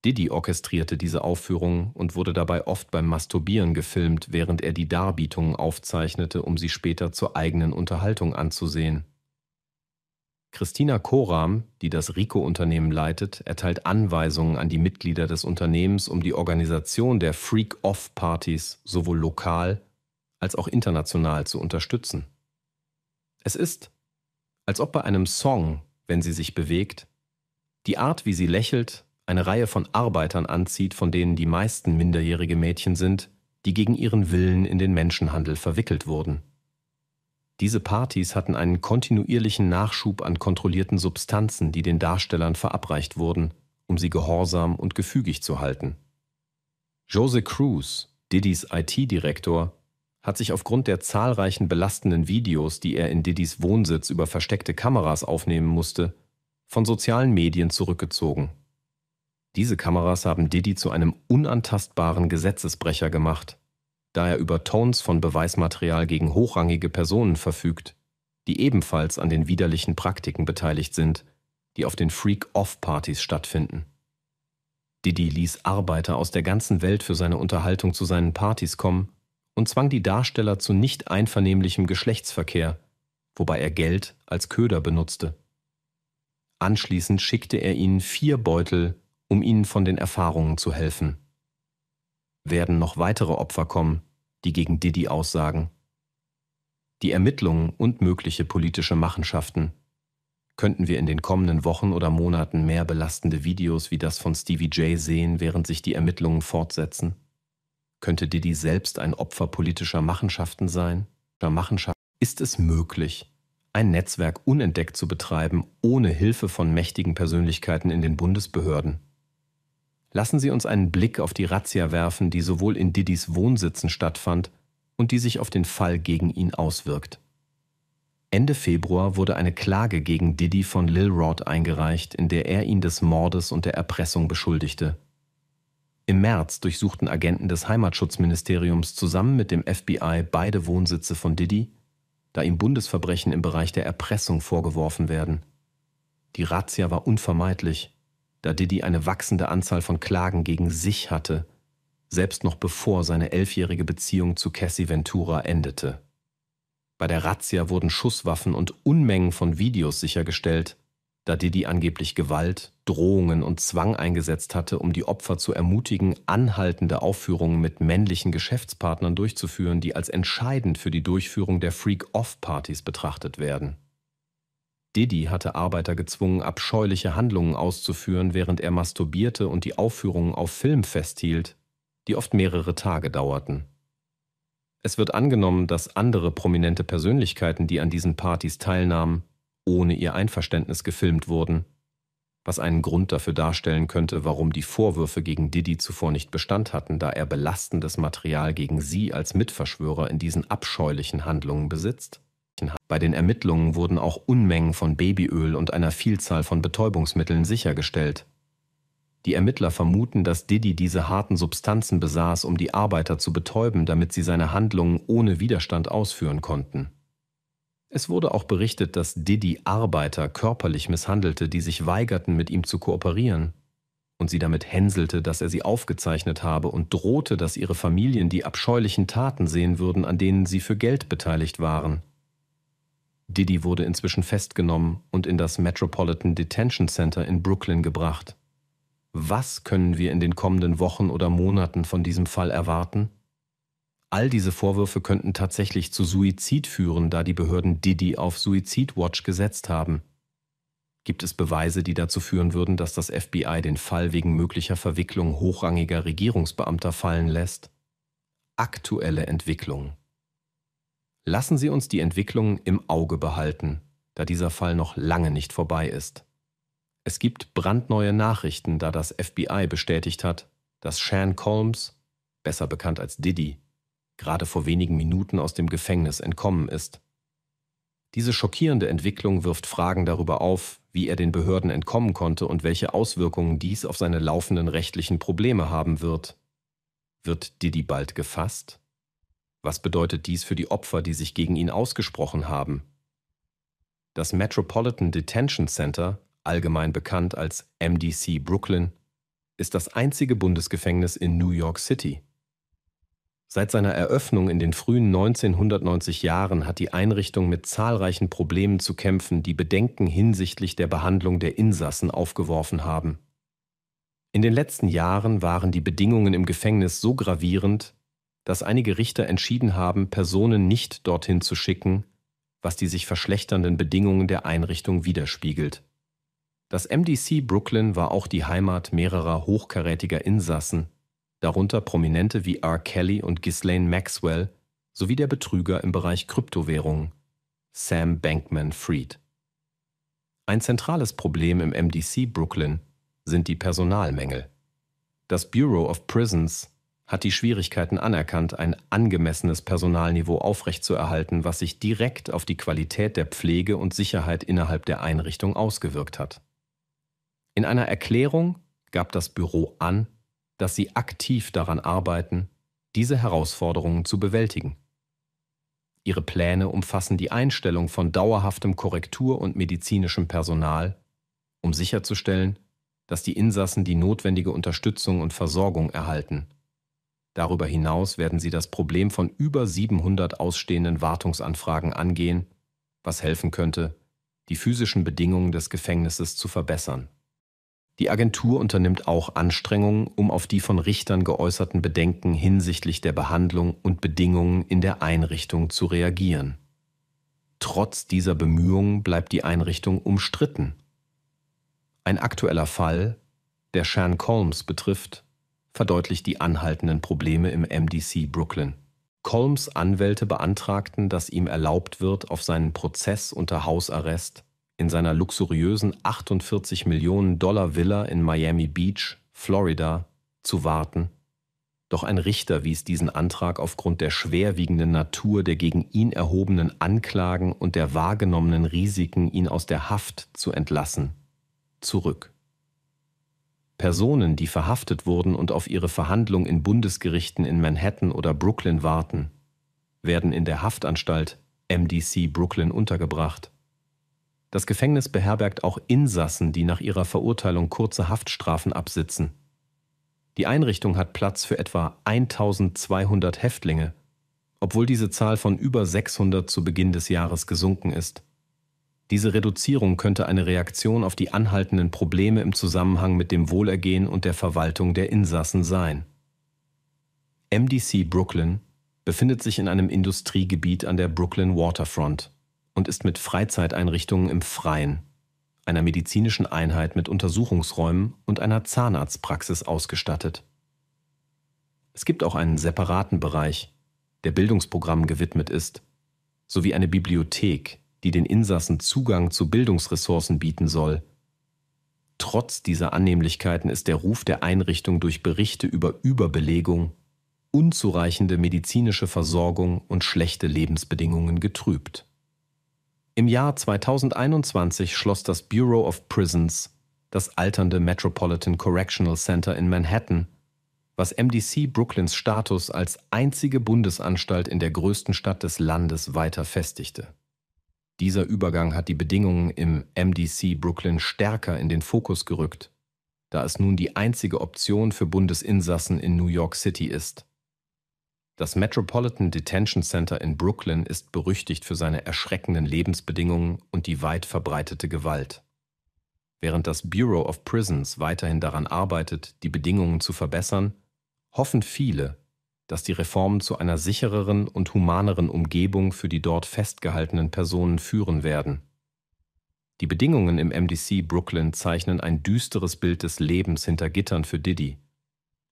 Diddy orchestrierte diese Aufführungen und wurde dabei oft beim Masturbieren gefilmt, während er die Darbietungen aufzeichnete, um sie später zur eigenen Unterhaltung anzusehen. Christina Koram, die das Rico-Unternehmen leitet, erteilt Anweisungen an die Mitglieder des Unternehmens, um die Organisation der Freak-Off-Partys sowohl lokal als auch international zu unterstützen. Es ist, als ob bei einem Song, wenn sie sich bewegt, die Art, wie sie lächelt, eine Reihe von Arbeitern anzieht, von denen die meisten minderjährige Mädchen sind, die gegen ihren Willen in den Menschenhandel verwickelt wurden. Diese Partys hatten einen kontinuierlichen Nachschub an kontrollierten Substanzen, die den Darstellern verabreicht wurden, um sie gehorsam und gefügig zu halten. Jose Cruz, Diddys IT-Direktor, hat sich aufgrund der zahlreichen belastenden Videos, die er in Diddys Wohnsitz über versteckte Kameras aufnehmen musste, von sozialen Medien zurückgezogen. Diese Kameras haben Diddy zu einem unantastbaren Gesetzesbrecher gemacht da er über Tones von Beweismaterial gegen hochrangige Personen verfügt, die ebenfalls an den widerlichen Praktiken beteiligt sind, die auf den Freak-Off-Partys stattfinden. Diddy ließ Arbeiter aus der ganzen Welt für seine Unterhaltung zu seinen Partys kommen und zwang die Darsteller zu nicht einvernehmlichem Geschlechtsverkehr, wobei er Geld als Köder benutzte. Anschließend schickte er ihnen vier Beutel, um ihnen von den Erfahrungen zu helfen werden noch weitere Opfer kommen, die gegen Diddy aussagen. Die Ermittlungen und mögliche politische Machenschaften könnten wir in den kommenden Wochen oder Monaten mehr belastende Videos wie das von Stevie J sehen, während sich die Ermittlungen fortsetzen? Könnte Diddy selbst ein Opfer politischer Machenschaften sein? Ist es möglich, ein Netzwerk unentdeckt zu betreiben, ohne Hilfe von mächtigen Persönlichkeiten in den Bundesbehörden? Lassen Sie uns einen Blick auf die Razzia werfen, die sowohl in Diddys Wohnsitzen stattfand und die sich auf den Fall gegen ihn auswirkt. Ende Februar wurde eine Klage gegen Diddy von Lil Rod eingereicht, in der er ihn des Mordes und der Erpressung beschuldigte. Im März durchsuchten Agenten des Heimatschutzministeriums zusammen mit dem FBI beide Wohnsitze von Diddy, da ihm Bundesverbrechen im Bereich der Erpressung vorgeworfen werden. Die Razzia war unvermeidlich da Diddy eine wachsende Anzahl von Klagen gegen sich hatte, selbst noch bevor seine elfjährige Beziehung zu Cassie Ventura endete. Bei der Razzia wurden Schusswaffen und Unmengen von Videos sichergestellt, da Diddy angeblich Gewalt, Drohungen und Zwang eingesetzt hatte, um die Opfer zu ermutigen, anhaltende Aufführungen mit männlichen Geschäftspartnern durchzuführen, die als entscheidend für die Durchführung der Freak-Off-Partys betrachtet werden. Diddy hatte Arbeiter gezwungen, abscheuliche Handlungen auszuführen, während er masturbierte und die Aufführungen auf Film festhielt, die oft mehrere Tage dauerten. Es wird angenommen, dass andere prominente Persönlichkeiten, die an diesen Partys teilnahmen, ohne ihr Einverständnis gefilmt wurden, was einen Grund dafür darstellen könnte, warum die Vorwürfe gegen Diddy zuvor nicht Bestand hatten, da er belastendes Material gegen sie als Mitverschwörer in diesen abscheulichen Handlungen besitzt. Bei den Ermittlungen wurden auch Unmengen von Babyöl und einer Vielzahl von Betäubungsmitteln sichergestellt. Die Ermittler vermuten, dass Diddy diese harten Substanzen besaß, um die Arbeiter zu betäuben, damit sie seine Handlungen ohne Widerstand ausführen konnten. Es wurde auch berichtet, dass Diddy Arbeiter körperlich misshandelte, die sich weigerten, mit ihm zu kooperieren, und sie damit hänselte, dass er sie aufgezeichnet habe und drohte, dass ihre Familien die abscheulichen Taten sehen würden, an denen sie für Geld beteiligt waren. Diddy wurde inzwischen festgenommen und in das Metropolitan Detention Center in Brooklyn gebracht. Was können wir in den kommenden Wochen oder Monaten von diesem Fall erwarten? All diese Vorwürfe könnten tatsächlich zu Suizid führen, da die Behörden Diddy auf Suizidwatch gesetzt haben. Gibt es Beweise, die dazu führen würden, dass das FBI den Fall wegen möglicher Verwicklung hochrangiger Regierungsbeamter fallen lässt? Aktuelle Entwicklung. Lassen Sie uns die Entwicklung im Auge behalten, da dieser Fall noch lange nicht vorbei ist. Es gibt brandneue Nachrichten, da das FBI bestätigt hat, dass Shan Colmes, besser bekannt als Diddy, gerade vor wenigen Minuten aus dem Gefängnis entkommen ist. Diese schockierende Entwicklung wirft Fragen darüber auf, wie er den Behörden entkommen konnte und welche Auswirkungen dies auf seine laufenden rechtlichen Probleme haben wird. Wird Diddy bald gefasst? Was bedeutet dies für die Opfer, die sich gegen ihn ausgesprochen haben? Das Metropolitan Detention Center, allgemein bekannt als MDC Brooklyn, ist das einzige Bundesgefängnis in New York City. Seit seiner Eröffnung in den frühen 1990 Jahren hat die Einrichtung mit zahlreichen Problemen zu kämpfen, die Bedenken hinsichtlich der Behandlung der Insassen aufgeworfen haben. In den letzten Jahren waren die Bedingungen im Gefängnis so gravierend, dass einige Richter entschieden haben, Personen nicht dorthin zu schicken, was die sich verschlechternden Bedingungen der Einrichtung widerspiegelt. Das MDC Brooklyn war auch die Heimat mehrerer hochkarätiger Insassen, darunter Prominente wie R. Kelly und Ghislaine Maxwell sowie der Betrüger im Bereich Kryptowährungen, Sam Bankman Fried. Ein zentrales Problem im MDC Brooklyn sind die Personalmängel. Das Bureau of Prisons hat die Schwierigkeiten anerkannt, ein angemessenes Personalniveau aufrechtzuerhalten, was sich direkt auf die Qualität der Pflege und Sicherheit innerhalb der Einrichtung ausgewirkt hat. In einer Erklärung gab das Büro an, dass sie aktiv daran arbeiten, diese Herausforderungen zu bewältigen. Ihre Pläne umfassen die Einstellung von dauerhaftem Korrektur und medizinischem Personal, um sicherzustellen, dass die Insassen die notwendige Unterstützung und Versorgung erhalten Darüber hinaus werden sie das Problem von über 700 ausstehenden Wartungsanfragen angehen, was helfen könnte, die physischen Bedingungen des Gefängnisses zu verbessern. Die Agentur unternimmt auch Anstrengungen, um auf die von Richtern geäußerten Bedenken hinsichtlich der Behandlung und Bedingungen in der Einrichtung zu reagieren. Trotz dieser Bemühungen bleibt die Einrichtung umstritten. Ein aktueller Fall, der Shan Colmes betrifft, verdeutlicht die anhaltenden Probleme im MDC Brooklyn. Colms Anwälte beantragten, dass ihm erlaubt wird, auf seinen Prozess unter Hausarrest in seiner luxuriösen 48 Millionen Dollar Villa in Miami Beach, Florida, zu warten. Doch ein Richter wies diesen Antrag aufgrund der schwerwiegenden Natur der gegen ihn erhobenen Anklagen und der wahrgenommenen Risiken, ihn aus der Haft zu entlassen, zurück. Personen, die verhaftet wurden und auf ihre Verhandlung in Bundesgerichten in Manhattan oder Brooklyn warten, werden in der Haftanstalt MDC Brooklyn untergebracht. Das Gefängnis beherbergt auch Insassen, die nach ihrer Verurteilung kurze Haftstrafen absitzen. Die Einrichtung hat Platz für etwa 1200 Häftlinge, obwohl diese Zahl von über 600 zu Beginn des Jahres gesunken ist. Diese Reduzierung könnte eine Reaktion auf die anhaltenden Probleme im Zusammenhang mit dem Wohlergehen und der Verwaltung der Insassen sein. MDC Brooklyn befindet sich in einem Industriegebiet an der Brooklyn Waterfront und ist mit Freizeiteinrichtungen im Freien, einer medizinischen Einheit mit Untersuchungsräumen und einer Zahnarztpraxis ausgestattet. Es gibt auch einen separaten Bereich, der Bildungsprogrammen gewidmet ist, sowie eine Bibliothek, die den Insassen Zugang zu Bildungsressourcen bieten soll. Trotz dieser Annehmlichkeiten ist der Ruf der Einrichtung durch Berichte über Überbelegung, unzureichende medizinische Versorgung und schlechte Lebensbedingungen getrübt. Im Jahr 2021 schloss das Bureau of Prisons das alternde Metropolitan Correctional Center in Manhattan, was MDC Brooklyns Status als einzige Bundesanstalt in der größten Stadt des Landes weiter festigte. Dieser Übergang hat die Bedingungen im MDC Brooklyn stärker in den Fokus gerückt, da es nun die einzige Option für Bundesinsassen in New York City ist. Das Metropolitan Detention Center in Brooklyn ist berüchtigt für seine erschreckenden Lebensbedingungen und die weit verbreitete Gewalt. Während das Bureau of Prisons weiterhin daran arbeitet, die Bedingungen zu verbessern, hoffen viele, dass die Reformen zu einer sichereren und humaneren Umgebung für die dort festgehaltenen Personen führen werden. Die Bedingungen im MDC Brooklyn zeichnen ein düsteres Bild des Lebens hinter Gittern für Diddy.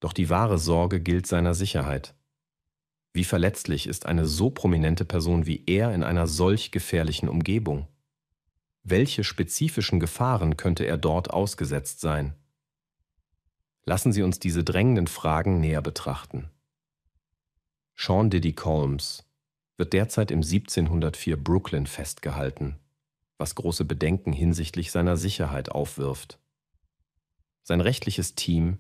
Doch die wahre Sorge gilt seiner Sicherheit. Wie verletzlich ist eine so prominente Person wie er in einer solch gefährlichen Umgebung? Welche spezifischen Gefahren könnte er dort ausgesetzt sein? Lassen Sie uns diese drängenden Fragen näher betrachten. Sean Diddy Combs wird derzeit im 1704 Brooklyn festgehalten, was große Bedenken hinsichtlich seiner Sicherheit aufwirft. Sein rechtliches Team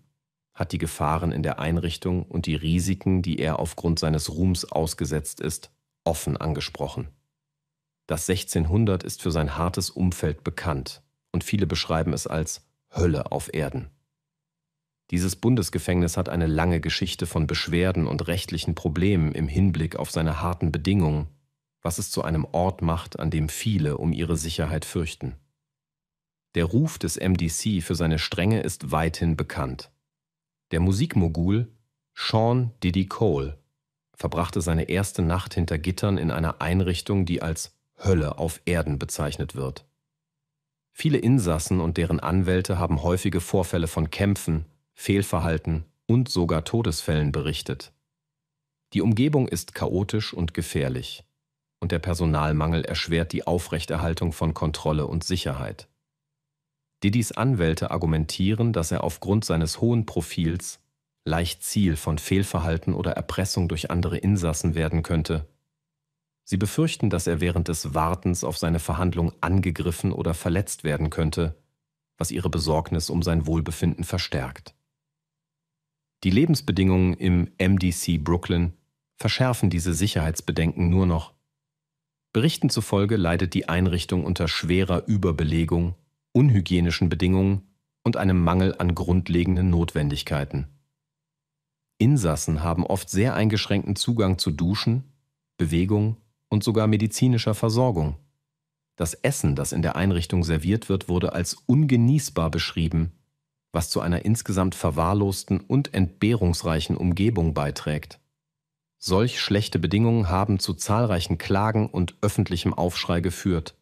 hat die Gefahren in der Einrichtung und die Risiken, die er aufgrund seines Ruhms ausgesetzt ist, offen angesprochen. Das 1600 ist für sein hartes Umfeld bekannt und viele beschreiben es als Hölle auf Erden. Dieses Bundesgefängnis hat eine lange Geschichte von Beschwerden und rechtlichen Problemen im Hinblick auf seine harten Bedingungen, was es zu einem Ort macht, an dem viele um ihre Sicherheit fürchten. Der Ruf des MDC für seine Strenge ist weithin bekannt. Der Musikmogul Sean Diddy Cole verbrachte seine erste Nacht hinter Gittern in einer Einrichtung, die als Hölle auf Erden bezeichnet wird. Viele Insassen und deren Anwälte haben häufige Vorfälle von Kämpfen, Fehlverhalten und sogar Todesfällen berichtet. Die Umgebung ist chaotisch und gefährlich, und der Personalmangel erschwert die Aufrechterhaltung von Kontrolle und Sicherheit. Didis Anwälte argumentieren, dass er aufgrund seines hohen Profils leicht Ziel von Fehlverhalten oder Erpressung durch andere Insassen werden könnte. Sie befürchten, dass er während des Wartens auf seine Verhandlung angegriffen oder verletzt werden könnte, was ihre Besorgnis um sein Wohlbefinden verstärkt. Die Lebensbedingungen im MDC Brooklyn verschärfen diese Sicherheitsbedenken nur noch. Berichten zufolge leidet die Einrichtung unter schwerer Überbelegung, unhygienischen Bedingungen und einem Mangel an grundlegenden Notwendigkeiten. Insassen haben oft sehr eingeschränkten Zugang zu Duschen, Bewegung und sogar medizinischer Versorgung. Das Essen, das in der Einrichtung serviert wird, wurde als ungenießbar beschrieben was zu einer insgesamt verwahrlosten und entbehrungsreichen Umgebung beiträgt. Solch schlechte Bedingungen haben zu zahlreichen Klagen und öffentlichem Aufschrei geführt,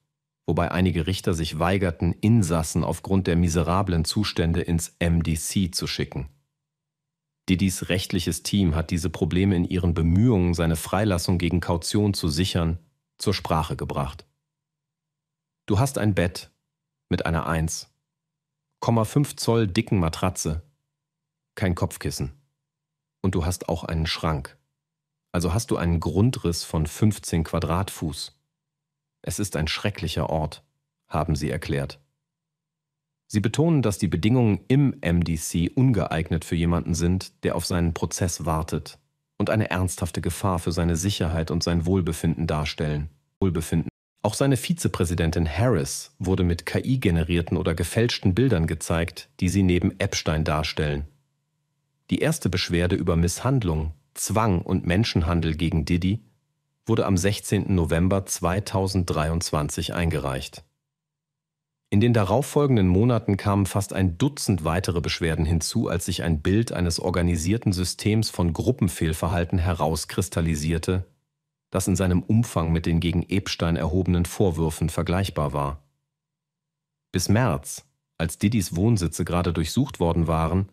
wobei einige Richter sich weigerten, Insassen aufgrund der miserablen Zustände ins MDC zu schicken. Didis rechtliches Team hat diese Probleme in ihren Bemühungen, seine Freilassung gegen Kaution zu sichern, zur Sprache gebracht. Du hast ein Bett mit einer Eins 5,5 Zoll dicken Matratze. Kein Kopfkissen. Und du hast auch einen Schrank. Also hast du einen Grundriss von 15 Quadratfuß. Es ist ein schrecklicher Ort, haben sie erklärt. Sie betonen, dass die Bedingungen im MDC ungeeignet für jemanden sind, der auf seinen Prozess wartet und eine ernsthafte Gefahr für seine Sicherheit und sein Wohlbefinden darstellen. Wohlbefinden auch seine Vizepräsidentin Harris wurde mit KI-generierten oder gefälschten Bildern gezeigt, die sie neben Epstein darstellen. Die erste Beschwerde über Misshandlung, Zwang und Menschenhandel gegen Diddy wurde am 16. November 2023 eingereicht. In den darauffolgenden Monaten kamen fast ein Dutzend weitere Beschwerden hinzu, als sich ein Bild eines organisierten Systems von Gruppenfehlverhalten herauskristallisierte, das in seinem Umfang mit den gegen Ebstein erhobenen Vorwürfen vergleichbar war. Bis März, als Diddys Wohnsitze gerade durchsucht worden waren,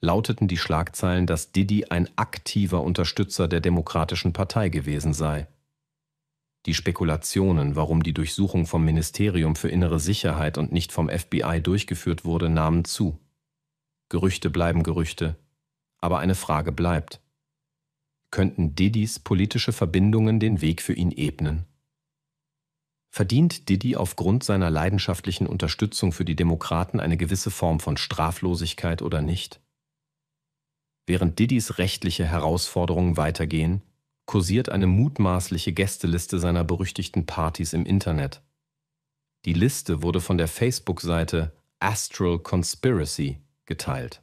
lauteten die Schlagzeilen, dass Diddy ein aktiver Unterstützer der Demokratischen Partei gewesen sei. Die Spekulationen, warum die Durchsuchung vom Ministerium für innere Sicherheit und nicht vom FBI durchgeführt wurde, nahmen zu. Gerüchte bleiben Gerüchte, aber eine Frage bleibt könnten Didis politische Verbindungen den Weg für ihn ebnen. Verdient Didi aufgrund seiner leidenschaftlichen Unterstützung für die Demokraten eine gewisse Form von Straflosigkeit oder nicht? Während Didis rechtliche Herausforderungen weitergehen, kursiert eine mutmaßliche Gästeliste seiner berüchtigten Partys im Internet. Die Liste wurde von der Facebook-Seite Astral Conspiracy geteilt.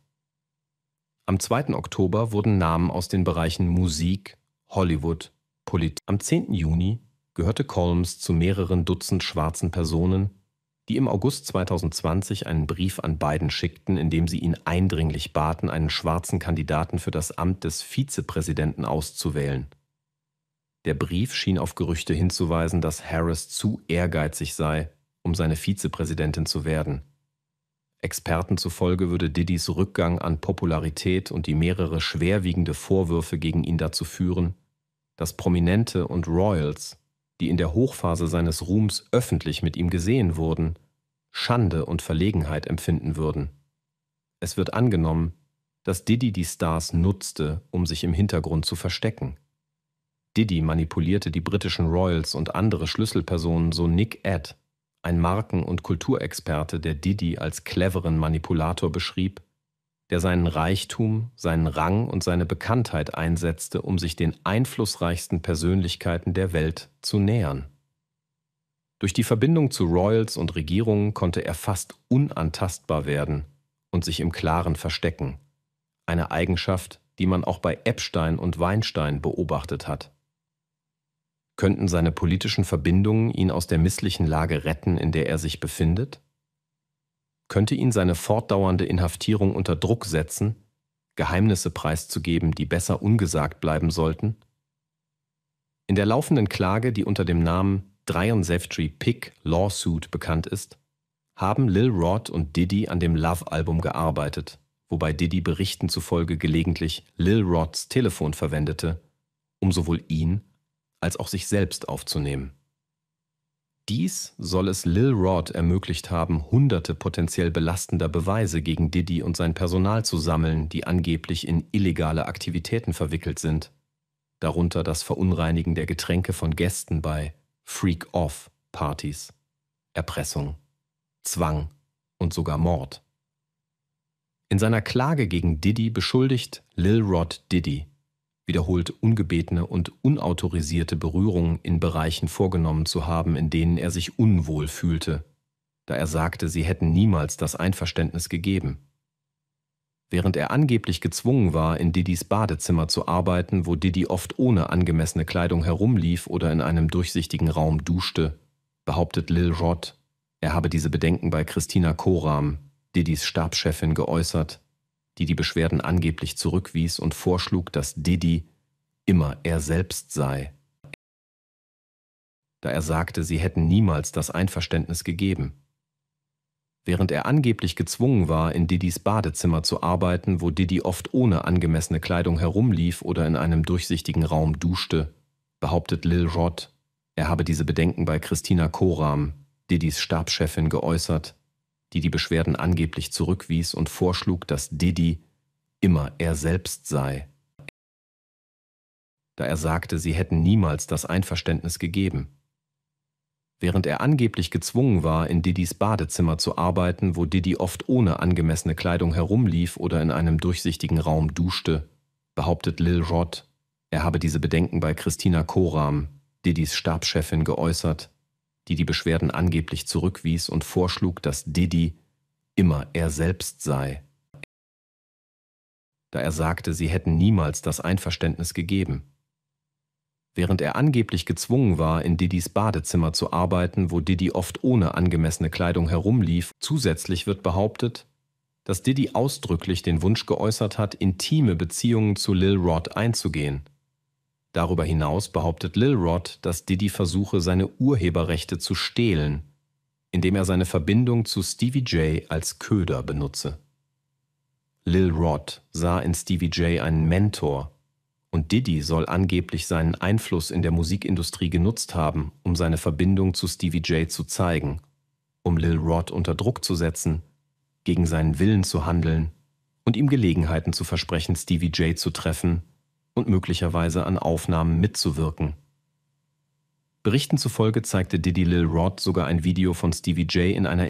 Am 2. Oktober wurden Namen aus den Bereichen Musik, Hollywood, Politik. Am 10. Juni gehörte Colmes zu mehreren Dutzend schwarzen Personen, die im August 2020 einen Brief an Biden schickten, in dem sie ihn eindringlich baten, einen schwarzen Kandidaten für das Amt des Vizepräsidenten auszuwählen. Der Brief schien auf Gerüchte hinzuweisen, dass Harris zu ehrgeizig sei, um seine Vizepräsidentin zu werden. Experten zufolge würde Diddys Rückgang an Popularität und die mehrere schwerwiegende Vorwürfe gegen ihn dazu führen, dass Prominente und Royals, die in der Hochphase seines Ruhms öffentlich mit ihm gesehen wurden, Schande und Verlegenheit empfinden würden. Es wird angenommen, dass Diddy die Stars nutzte, um sich im Hintergrund zu verstecken. Diddy manipulierte die britischen Royals und andere Schlüsselpersonen, so Nick Ed, ein Marken- und Kulturexperte, der Didi als cleveren Manipulator beschrieb, der seinen Reichtum, seinen Rang und seine Bekanntheit einsetzte, um sich den einflussreichsten Persönlichkeiten der Welt zu nähern. Durch die Verbindung zu Royals und Regierungen konnte er fast unantastbar werden und sich im Klaren verstecken, eine Eigenschaft, die man auch bei Epstein und Weinstein beobachtet hat. Könnten seine politischen Verbindungen ihn aus der misslichen Lage retten, in der er sich befindet? Könnte ihn seine fortdauernde Inhaftierung unter Druck setzen, Geheimnisse preiszugeben, die besser ungesagt bleiben sollten? In der laufenden Klage, die unter dem Namen 73 Pick Lawsuit bekannt ist, haben Lil Rod und Diddy an dem Love-Album gearbeitet, wobei Diddy Berichten zufolge gelegentlich Lil Rods Telefon verwendete, um sowohl ihn als auch sich selbst aufzunehmen. Dies soll es Lil Rod ermöglicht haben, hunderte potenziell belastender Beweise gegen Diddy und sein Personal zu sammeln, die angeblich in illegale Aktivitäten verwickelt sind, darunter das Verunreinigen der Getränke von Gästen bei Freak-Off-Partys, Erpressung, Zwang und sogar Mord. In seiner Klage gegen Diddy beschuldigt Lil Rod Diddy, wiederholt ungebetene und unautorisierte Berührungen in Bereichen vorgenommen zu haben, in denen er sich unwohl fühlte, da er sagte, sie hätten niemals das Einverständnis gegeben. Während er angeblich gezwungen war, in Didis Badezimmer zu arbeiten, wo Didi oft ohne angemessene Kleidung herumlief oder in einem durchsichtigen Raum duschte, behauptet Lil Rod, er habe diese Bedenken bei Christina Koram, Didis Stabschefin, geäußert, die die Beschwerden angeblich zurückwies und vorschlug, dass Didi immer er selbst sei, da er sagte, sie hätten niemals das Einverständnis gegeben. Während er angeblich gezwungen war, in Didis Badezimmer zu arbeiten, wo Didi oft ohne angemessene Kleidung herumlief oder in einem durchsichtigen Raum duschte, behauptet Lil Rod, er habe diese Bedenken bei Christina Koram, Didis Stabschefin, geäußert, die die Beschwerden angeblich zurückwies und vorschlug, dass Diddy immer er selbst sei, da er sagte, sie hätten niemals das Einverständnis gegeben. Während er angeblich gezwungen war, in Diddys Badezimmer zu arbeiten, wo Diddy oft ohne angemessene Kleidung herumlief oder in einem durchsichtigen Raum duschte, behauptet Lil Rod, er habe diese Bedenken bei Christina Koram, Diddys Stabschefin, geäußert, die die Beschwerden angeblich zurückwies und vorschlug, dass Didi immer er selbst sei, da er sagte, sie hätten niemals das Einverständnis gegeben. Während er angeblich gezwungen war, in Didis Badezimmer zu arbeiten, wo Didi oft ohne angemessene Kleidung herumlief, zusätzlich wird behauptet, dass Diddy ausdrücklich den Wunsch geäußert hat, intime Beziehungen zu Lil Rod einzugehen. Darüber hinaus behauptet Lil Rod, dass Diddy versuche, seine Urheberrechte zu stehlen, indem er seine Verbindung zu Stevie J als Köder benutze. Lil Rod sah in Stevie J einen Mentor und Diddy soll angeblich seinen Einfluss in der Musikindustrie genutzt haben, um seine Verbindung zu Stevie J zu zeigen, um Lil Rod unter Druck zu setzen, gegen seinen Willen zu handeln und ihm Gelegenheiten zu versprechen, Stevie J zu treffen und möglicherweise an Aufnahmen mitzuwirken. Berichten zufolge zeigte Diddy Lil Roth sogar ein Video von Stevie J in einer